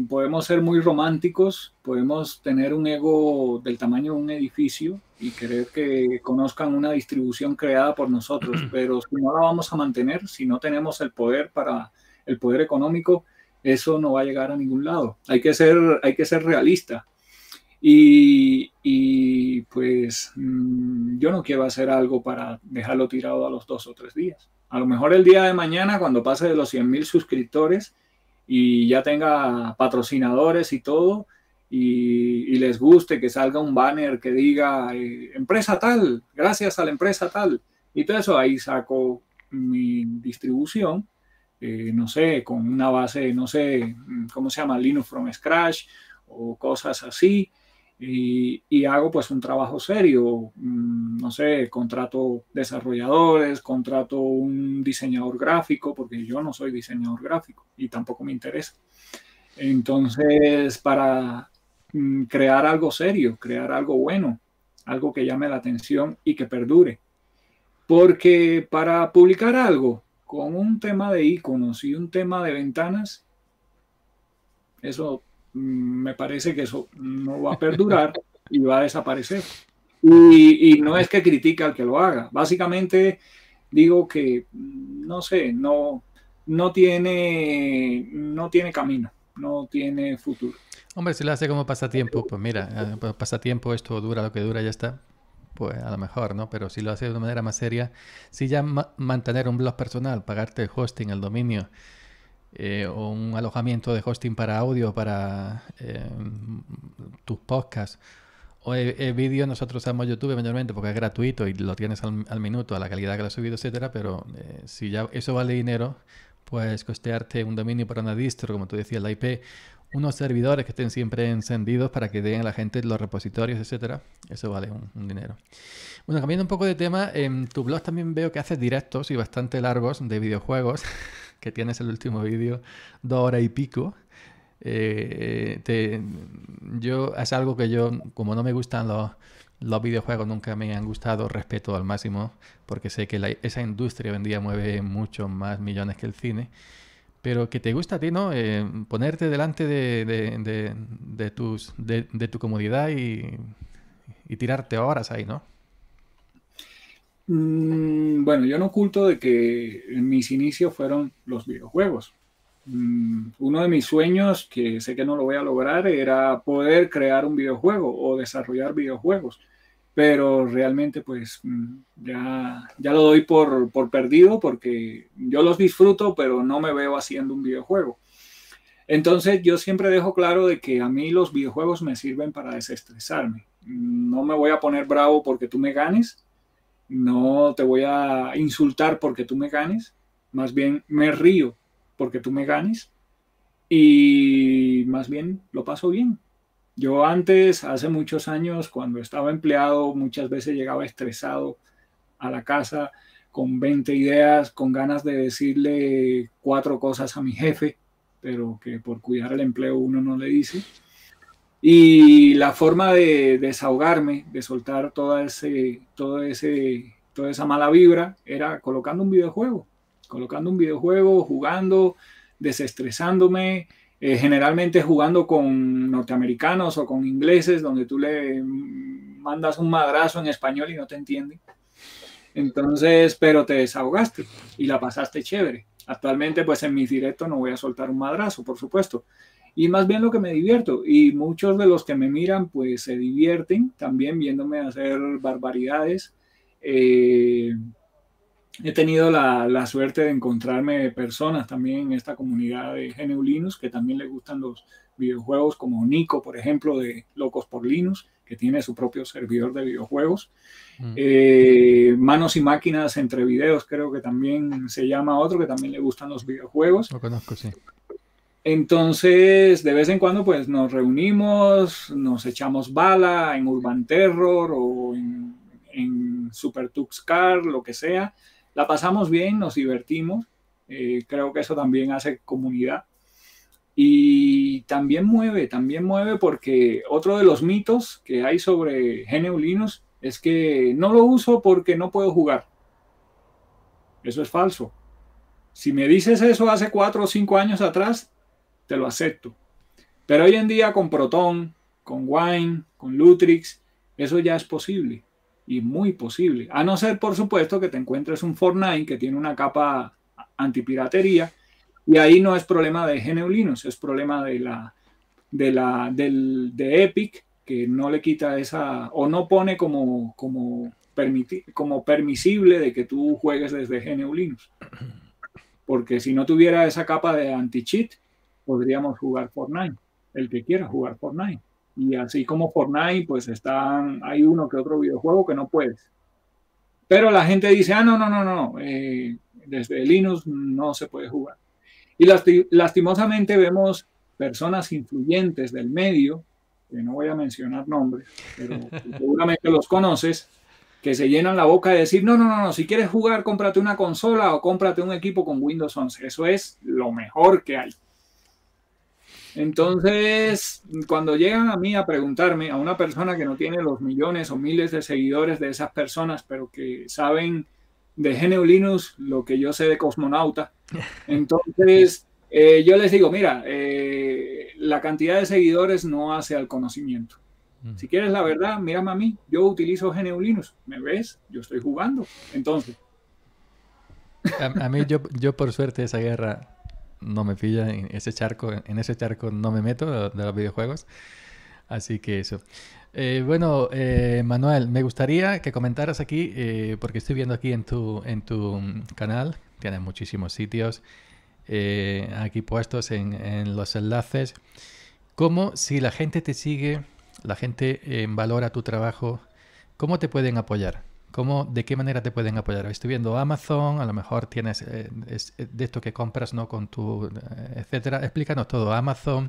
podemos ser muy románticos, podemos tener un ego del tamaño de un edificio y querer que conozcan una distribución creada por nosotros, [clears throat] pero si no la vamos a mantener, si no tenemos el poder para el poder económico, eso no va a llegar a ningún lado. Hay que ser, hay que ser realista. Y, pues mm, yo no quiero hacer algo para dejarlo tirado a los dos o tres días. A lo mejor el día de mañana, cuando pase de los 100.000 suscriptores y ya tenga patrocinadores y todo, y, les guste que salga un banner que diga eh, empresa tal, gracias a la empresa tal, y todo eso, ahí saco mi distribución, eh, no sé, con una base, no sé, mm, ¿cómo se llama? Linux from scratch o cosas así y, hago pues un trabajo serio, mm, no sé, contrato desarrolladores, contrato un diseñador gráfico, porque yo no soy diseñador gráfico y tampoco me interesa. Entonces, para mm, crear algo serio, crear algo bueno, algo que llame la atención y que perdure. Porque para publicar algo con un tema de iconos y un tema de ventanas, eso me parece que eso no va a perdurar [laughs] y va a desaparecer. Y, no es que critique al que lo haga. Básicamente digo que, mm, no sé, no, no, tiene, no tiene camino, no tiene futuro. Hombre, si lo hace como pasatiempo, pues mira, eh, pues pasatiempo esto dura lo que dura, ya está. Pues a lo mejor, ¿no? Pero si lo hace de una manera más seria, si ya mantener un blog personal, pagarte el hosting, el dominio, eh, o un alojamiento de hosting para audio, para eh, tus podcasts o el, vídeo, nosotros usamos YouTube mayormente porque es gratuito y lo tienes al, minuto, a la calidad que lo has subido, etcétera, pero eh, si ya eso vale dinero, pues costearte un dominio para una distro, como tú decías, la IP, unos servidores que estén siempre encendidos para que den a la gente los repositorios, etcétera, eso vale un dinero. Bueno, cambiando un poco de tema, en tu blog también veo que haces directos y bastante largos de videojuegos. [laughs] que tienes el último vídeo, dos horas y pico. Eh, yo es algo que yo, como no me gustan los, videojuegos, nunca me han gustado, respeto al máximo, porque sé que esa industria vendía mueve muchos más millones que el cine. Pero que te gusta a ti, ¿no? Eh, ponerte delante de, tus, de, tu comodidad y tirarte horas ahí, ¿no? Mm, bueno, yo no oculto de que mis inicios fueron los videojuegos. Mm, uno de mis sueños, que sé que no lo voy a lograr, era poder crear un videojuego o desarrollar videojuegos. Pero realmente pues mm, ya, ya lo doy por, por perdido porque yo los disfruto, pero no me veo haciendo un videojuego. Entonces yo siempre dejo claro de que a mí los videojuegos me sirven para desestresarme. No me voy a poner bravo porque tú me ganes, no te voy a insultar porque tú me ganes, más bien me río porque tú me ganes y más bien lo paso bien. Yo antes, hace muchos años, cuando estaba empleado, muchas veces llegaba estresado a la casa con 20 ideas, con ganas de decirle cuatro cosas a mi jefe, pero que por cuidar el empleo uno no le dice. Y la forma de desahogarme, de soltar toda, todo ese, toda esa mala vibra, era colocando un videojuego, colocando un videojuego, jugando, desestresándome, eh, generalmente jugando con norteamericanos o con ingleses, donde tú le mandas un madrazo en español y no te entienden. Entonces, pero te desahogaste y la pasaste chévere. Actualmente, pues en mis directos no voy a soltar un madrazo, por supuesto, y más bien lo que me divierto. Y muchos de los que me miran pues se divierten también viéndome hacer barbaridades. Eh, he tenido la, suerte de encontrarme personas también en esta comunidad de GNU Linux que también les gustan los videojuegos como Nico, por ejemplo, de Locos por Linux, que tiene su propio servidor de videojuegos. Mm. Eh, Manos y máquinas entre videos, creo que también se llama otro, que también le gustan los videojuegos. Lo conozco, sí. Entonces, de vez en cuando, pues nos reunimos, nos echamos bala en Urban Terror o en, Super Tux Car, lo que sea. La pasamos bien, nos divertimos. Eh, creo que eso también hace comunidad. Y también mueve, también mueve porque otro de los mitos que hay sobre GNU es que no lo uso porque no puedo jugar. Eso es falso. Si me dices eso hace cuatro o cinco años atrás, te lo acepto. Pero hoy en día con Proton, con Wine, con Lutrix, eso ya es posible y muy posible. A no ser, por supuesto, que te encuentres un Fortnite que tiene una capa antipiratería y ahí no es problema de GNU es problema de la de la del, de Epic que no le quita esa o no pone como como permisible de que tú juegues desde GNU Porque si no tuviera esa capa de anti-cheat, podríamos jugar Fortnite, el que quiera jugar Fortnite. Y así como Fortnite, pues están, hay uno que otro videojuego que no puedes. Pero la gente dice, ah, no, no, no, no, eh, desde Linux no se puede jugar. Y lastimosamente vemos personas influyentes del medio, que no voy a mencionar nombres, pero [laughs] seguramente los conoces, que se llenan la boca de decir, no, no, no, no, si quieres jugar, cómprate una consola o cómprate un equipo con Windows 11. Eso es lo mejor que hay. Entonces, cuando llegan a mí a preguntarme, a una persona que no tiene los millones o miles de seguidores de esas personas, pero que saben de Geneulinus lo que yo sé de cosmonauta, [laughs] entonces eh, yo les digo, mira, eh, la cantidad de seguidores no hace al conocimiento. Mm. Si quieres la verdad, mírame a mí, yo utilizo Geneulinus, ¿me ves? Yo estoy jugando. Entonces... A, mí yo, yo por suerte esa guerra no me pilla en ese charco, en ese charco no me meto de los videojuegos. Así que eso. Eh, bueno, eh, Manuel, me gustaría que comentaras aquí, eh, porque estoy viendo aquí en tu, en tu canal, tienes muchísimos sitios aquí puestos en, en, los enlaces, cómo si la gente te sigue, la gente valora tu trabajo, ¿cómo te pueden apoyar? ¿Cómo, ¿De qué manera te pueden apoyar? Estoy viendo Amazon, a lo mejor tienes eh, eh, de esto que compras no con tu, eh, etcétera. Explícanos todo, Amazon,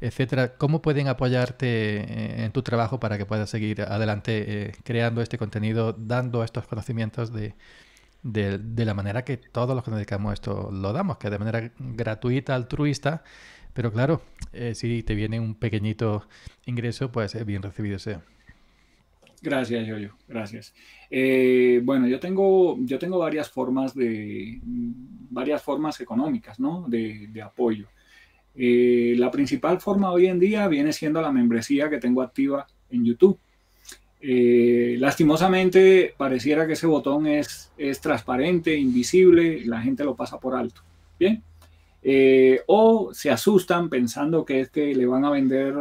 etcétera. ¿Cómo pueden apoyarte en tu trabajo para que puedas seguir adelante creando este contenido, dando estos conocimientos de, de, de, la manera que todos los que nos dedicamos a esto lo damos, que de manera gratuita, altruista, pero claro, si te viene un pequeñito ingreso, pues es bien recibido sea. Gracias, Yoyo, gracias. Eh, bueno, yo tengo, yo tengo varias formas de varias formas económicas, ¿no? De, apoyo. Eh, la principal forma hoy en día viene siendo la membresía que tengo activa en YouTube. Eh, lastimosamente pareciera que ese botón es, es transparente, invisible, la gente lo pasa por alto. Bien, eh, o se asustan pensando que es que le van a vender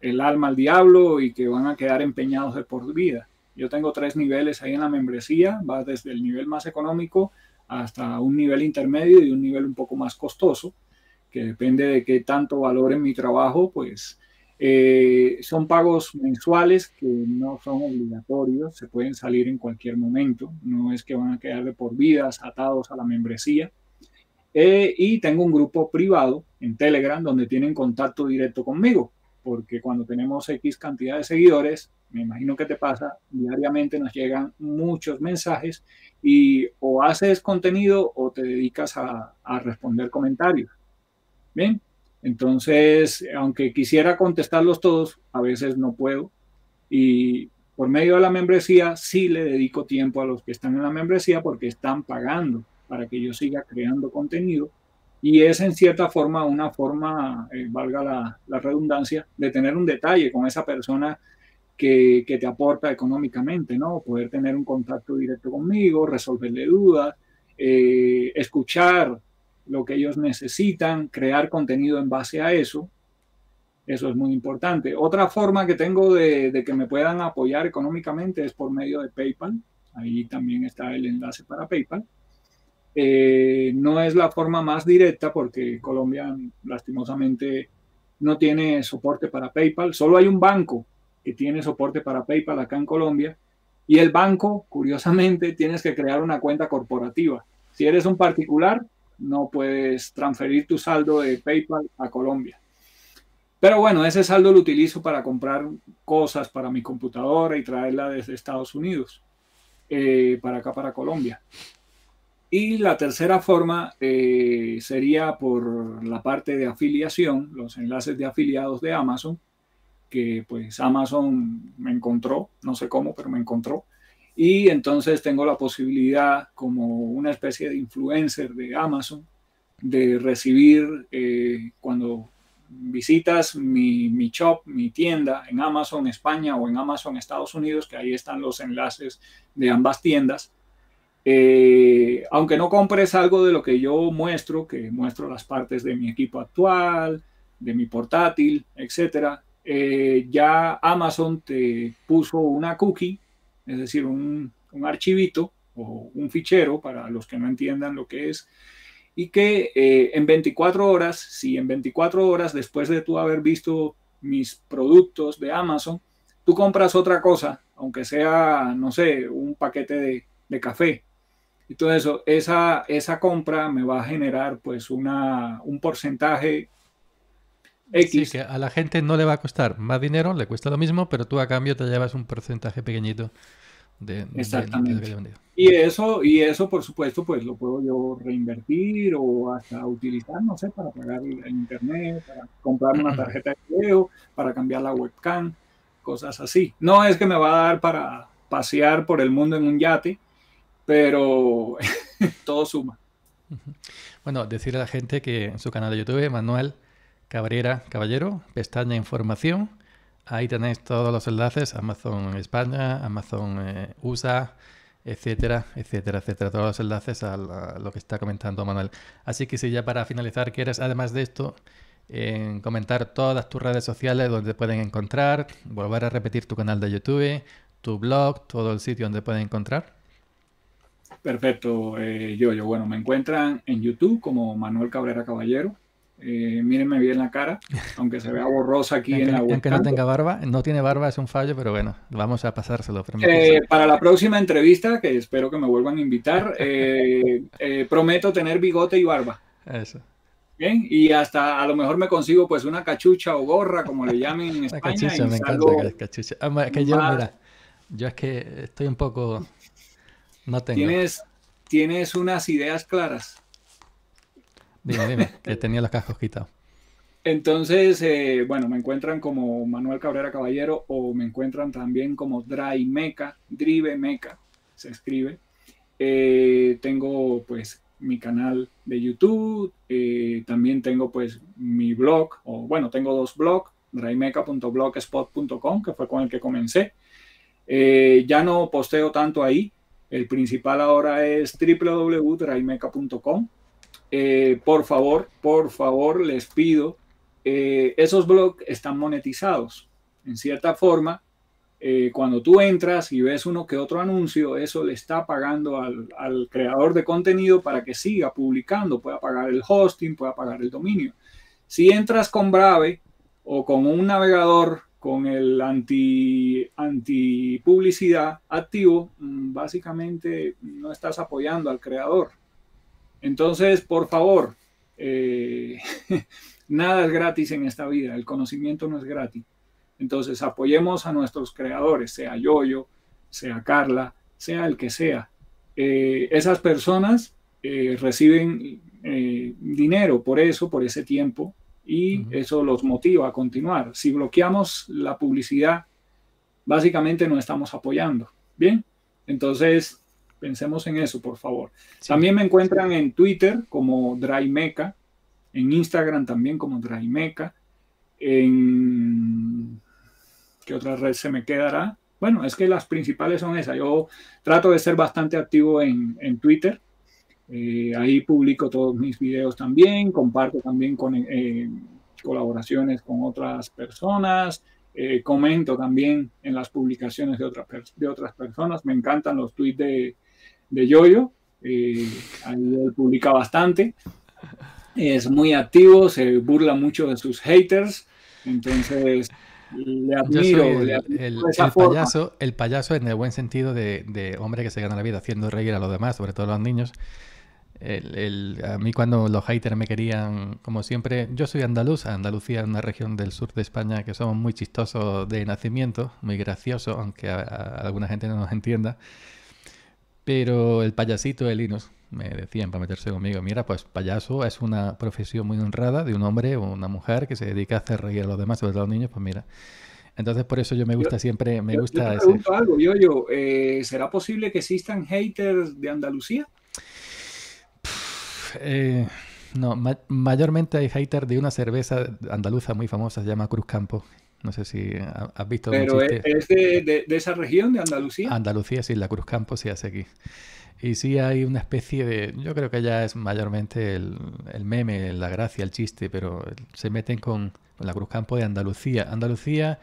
el alma al diablo y que van a quedar empeñados de por vida. Yo tengo tres niveles ahí en la membresía, va desde el nivel más económico hasta un nivel intermedio y un nivel un poco más costoso, que depende de qué tanto valoren mi trabajo, pues eh, son pagos mensuales que no son obligatorios, se pueden salir en cualquier momento, no es que van a quedar de por vidas atados a la membresía. Eh, y tengo un grupo privado en Telegram donde tienen contacto directo conmigo, porque cuando tenemos X cantidad de seguidores, me imagino que te pasa, diariamente nos llegan muchos mensajes y o haces contenido o te dedicas a, a responder comentarios. Bien, entonces, aunque quisiera contestarlos todos, a veces no puedo. Y por medio de la membresía, sí le dedico tiempo a los que están en la membresía porque están pagando para que yo siga creando contenido. Y es en cierta forma una forma, eh, valga la, redundancia, de tener un detalle con esa persona que, te aporta económicamente, ¿no? Poder tener un contacto directo conmigo, resolverle dudas, eh, escuchar lo que ellos necesitan, crear contenido en base a eso. Eso es muy importante. Otra forma que tengo de que me puedan apoyar económicamente es por medio de PayPal. Ahí también está el enlace para PayPal. Eh, no es la forma más directa porque Colombia lastimosamente no tiene soporte para PayPal. Solo hay un banco que tiene soporte para PayPal acá en Colombia. Y el banco, curiosamente, [laughs] tienes que crear una cuenta corporativa. Si eres un particular, no puedes transferir tu saldo de PayPal a Colombia. Pero bueno, ese saldo lo utilizo para comprar cosas para mi computadora y traerla desde Estados Unidos, eh, para acá, para Colombia. Y la tercera forma eh, sería por la parte de afiliación, los enlaces de afiliados de Amazon, que pues Amazon me encontró, no sé cómo, pero me encontró. Y entonces tengo la posibilidad, como una especie de influencer de Amazon, de recibir eh, cuando visitas mi, mi, shop, mi tienda en Amazon España o en Amazon Estados Unidos, que ahí están los enlaces de ambas tiendas, eh, aunque no compres algo de lo que yo muestro, que muestro las partes de mi equipo actual, de mi portátil, etcétera, eh, ya Amazon te puso una cookie, es decir, un, archivito o un fichero para los que no entiendan lo que es, y que eh, en 24 horas, si en 24 horas después de tú haber visto mis productos de Amazon, tú compras otra cosa, aunque sea, no sé, un paquete de café, y todo eso, esa, esa compra me va a generar pues una, un porcentaje X. que a la gente no le va a costar más dinero, le cuesta lo mismo, pero tú a cambio te llevas un porcentaje pequeñito de, Exactamente. y eso, y eso por supuesto, pues lo puedo yo reinvertir o hasta utilizar, no sé, para pagar internet, para comprar una tarjeta de video, para cambiar la webcam, cosas así. No es que me va a dar para pasear por el mundo en un yate, pero [laughs] todo suma. Bueno, decirle a la gente que en su canal de YouTube, Manuel Cabrera Caballero, pestaña Información, ahí tenéis todos los enlaces, Amazon España, Amazon eh, USA, etcétera, etcétera, etcétera, todos los enlaces a, lo que está comentando Manuel. Así que si ya para finalizar quieres, además de esto, comentar todas tus redes sociales donde pueden encontrar, volver a repetir tu canal de YouTube, tu blog, todo el sitio donde pueden encontrar. Perfecto, eh, yo, yo, bueno, me encuentran en YouTube como Manuel Cabrera Caballero. Eh, mírenme bien la cara, aunque se vea borrosa aquí en, la Aunque no tenga barba, no tiene barba, es un fallo, pero bueno, vamos a pasárselo. Eh, para la próxima entrevista, que espero que me vuelvan a invitar, prometo tener bigote y barba. Eso. Bien, y hasta a lo mejor me consigo pues una cachucha o gorra, como le llamen en España. cachucha, me encanta la cachucha. Ah, que yo, mira, yo es que estoy un poco ¿Tienes, unas ideas claras. Dime, dime, [laughs] que tenía los cascos Entonces, eh, bueno, me encuentran como Manuel Cabrera Caballero o me encuentran también como Dry Meca, Drive Meca, se escribe. Eh, tengo pues mi canal de YouTube, eh, también tengo pues mi blog, o bueno, tengo dos blogs, drymeca.blogspot.com, que fue con el que comencé. ya no posteo tanto ahí, el principal ahora es www.traimeca.com. Eh, por favor, por favor, les pido, eh, esos blogs están monetizados. En cierta forma, eh, cuando tú entras y ves uno que otro anuncio, eso le está pagando al, al, creador de contenido para que siga publicando, pueda pagar el hosting, pueda pagar el dominio. Si entras con Brave o con un navegador con el anti, publicidad activo, mm, básicamente no estás apoyando al creador. Entonces, por favor, eh, [laughs] nada es gratis en esta vida, el conocimiento no es gratis. Entonces, apoyemos a nuestros creadores, sea Yoyo, sea Carla, sea el que sea. Eh, esas personas eh, reciben dinero por eso, por ese tiempo, y eso los motiva a continuar. Si bloqueamos la publicidad, básicamente no estamos apoyando. Bien, entonces pensemos en eso, por favor. También me encuentran en Twitter como Meca, en Instagram también como drymeca en... ¿Qué otra red se me quedará? Bueno, es que las principales son esas. Yo trato de ser bastante activo en, en Twitter eh, ahí publico todos mis videos también, comparto también con eh, colaboraciones con otras personas, eh, comento también en las publicaciones de, otras de otras personas. Me encantan los tweets de, de Yoyo, ahí él publica bastante. Es muy activo, se burla mucho de sus haters, entonces le admiro. el, payaso, el, payaso, en el buen sentido de, de hombre que se gana la vida haciendo reír a los demás, sobre todo a los niños. El, a mí cuando los haters me querían, como siempre, yo soy andaluz, Andalucía es una región del sur de España que somos muy chistosos de nacimiento, muy graciosos, aunque a, alguna gente no nos entienda. Pero el payasito de Linus me decían para meterse conmigo, mira, pues payaso es una profesión muy honrada de un hombre o una mujer que se dedica a hacer reír a los demás, sobre todo a los niños, pues mira. Entonces por eso yo me gusta siempre, me gusta... algo, yo, yo, eh, ¿será posible que existan haters de Andalucía? Eh, no, mayormente hay haters de una cerveza andaluza muy famosa, se llama Cruz Campo. No sé si has visto. Pero es, de, esa región, de Andalucía. Andalucía, sí, la Cruz Campo se hace aquí. Y sí hay una especie de. Yo creo que ya es mayormente el, meme, la gracia, el chiste, pero se meten con, la Cruz Campo de Andalucía. Andalucía,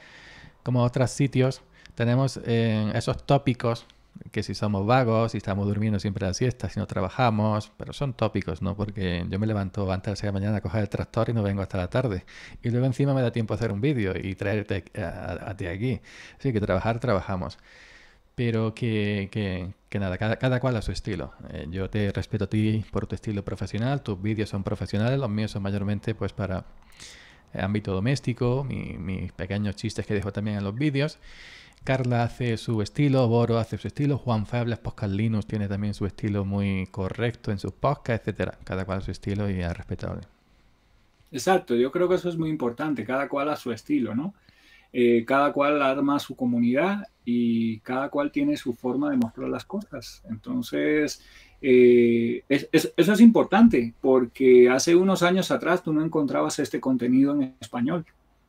como otros sitios, tenemos eh, esos tópicos que si somos vagos, si estamos durmiendo siempre la siesta, si no trabajamos, pero son tópicos, ¿no? Porque yo me levanto antes de la mañana a coger el tractor y no vengo hasta la tarde. Y luego encima me da tiempo a hacer un vídeo y traerte a, aquí. Así que trabajar, trabajamos. Pero que, nada, cada, cual a su estilo. Eh, yo te respeto a ti por tu estilo profesional, tus vídeos son profesionales, los míos son mayormente pues para eh, ámbito doméstico, mis pequeños chistes que dejo también en los vídeos. Carla hace su estilo, Boro hace su estilo, Juan Fablas, Pascal Linux tiene también su estilo muy correcto en sus podcasts, etcétera. Cada cual a su estilo y es respetable. Exacto, yo creo que eso es muy importante, cada cual a su estilo, ¿no? Eh, cada cual arma su comunidad y cada cual tiene su forma de mostrar las cosas. Entonces, eh, eso es importante porque hace unos años atrás tú no encontrabas este contenido en español.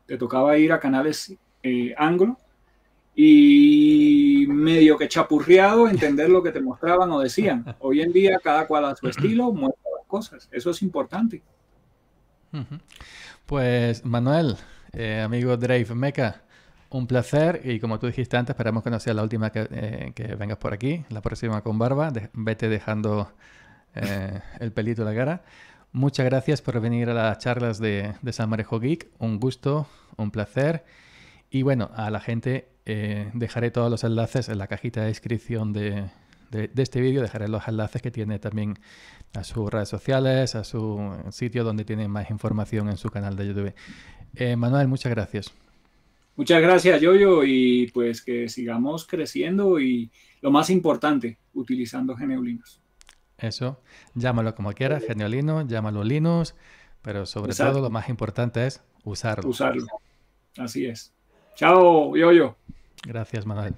Te tocaba ir a canales eh, anglo y medio que chapurreado entender lo que te mostraban o decían. Hoy en día cada cual a su estilo muestra las cosas, eso es importante. Pues Manuel, eh, amigo Drave Meca, un placer y como tú dijiste antes, esperamos que no sea la última que, eh, que vengas por aquí, la próxima con barba, vete dejando eh, el pelito en la cara. Muchas gracias por venir a las charlas de, de San Marejo Geek, un gusto, un placer. Y bueno, a la gente eh, dejaré todos los enlaces en la cajita de descripción de, este vídeo, dejaré los enlaces que tiene también a sus redes sociales, a su sitio donde tiene más información en su canal de YouTube. Eh, Manuel, muchas gracias. Muchas gracias, Yoyo, y pues que sigamos creciendo y lo más importante, utilizando geneolinos. Eso, llámalo como quieras, geniolino, llámalo Linux, pero sobre todo lo más importante es usarlo. Usarlo, así es. Chao, Yoyo. Gracias, Manuel.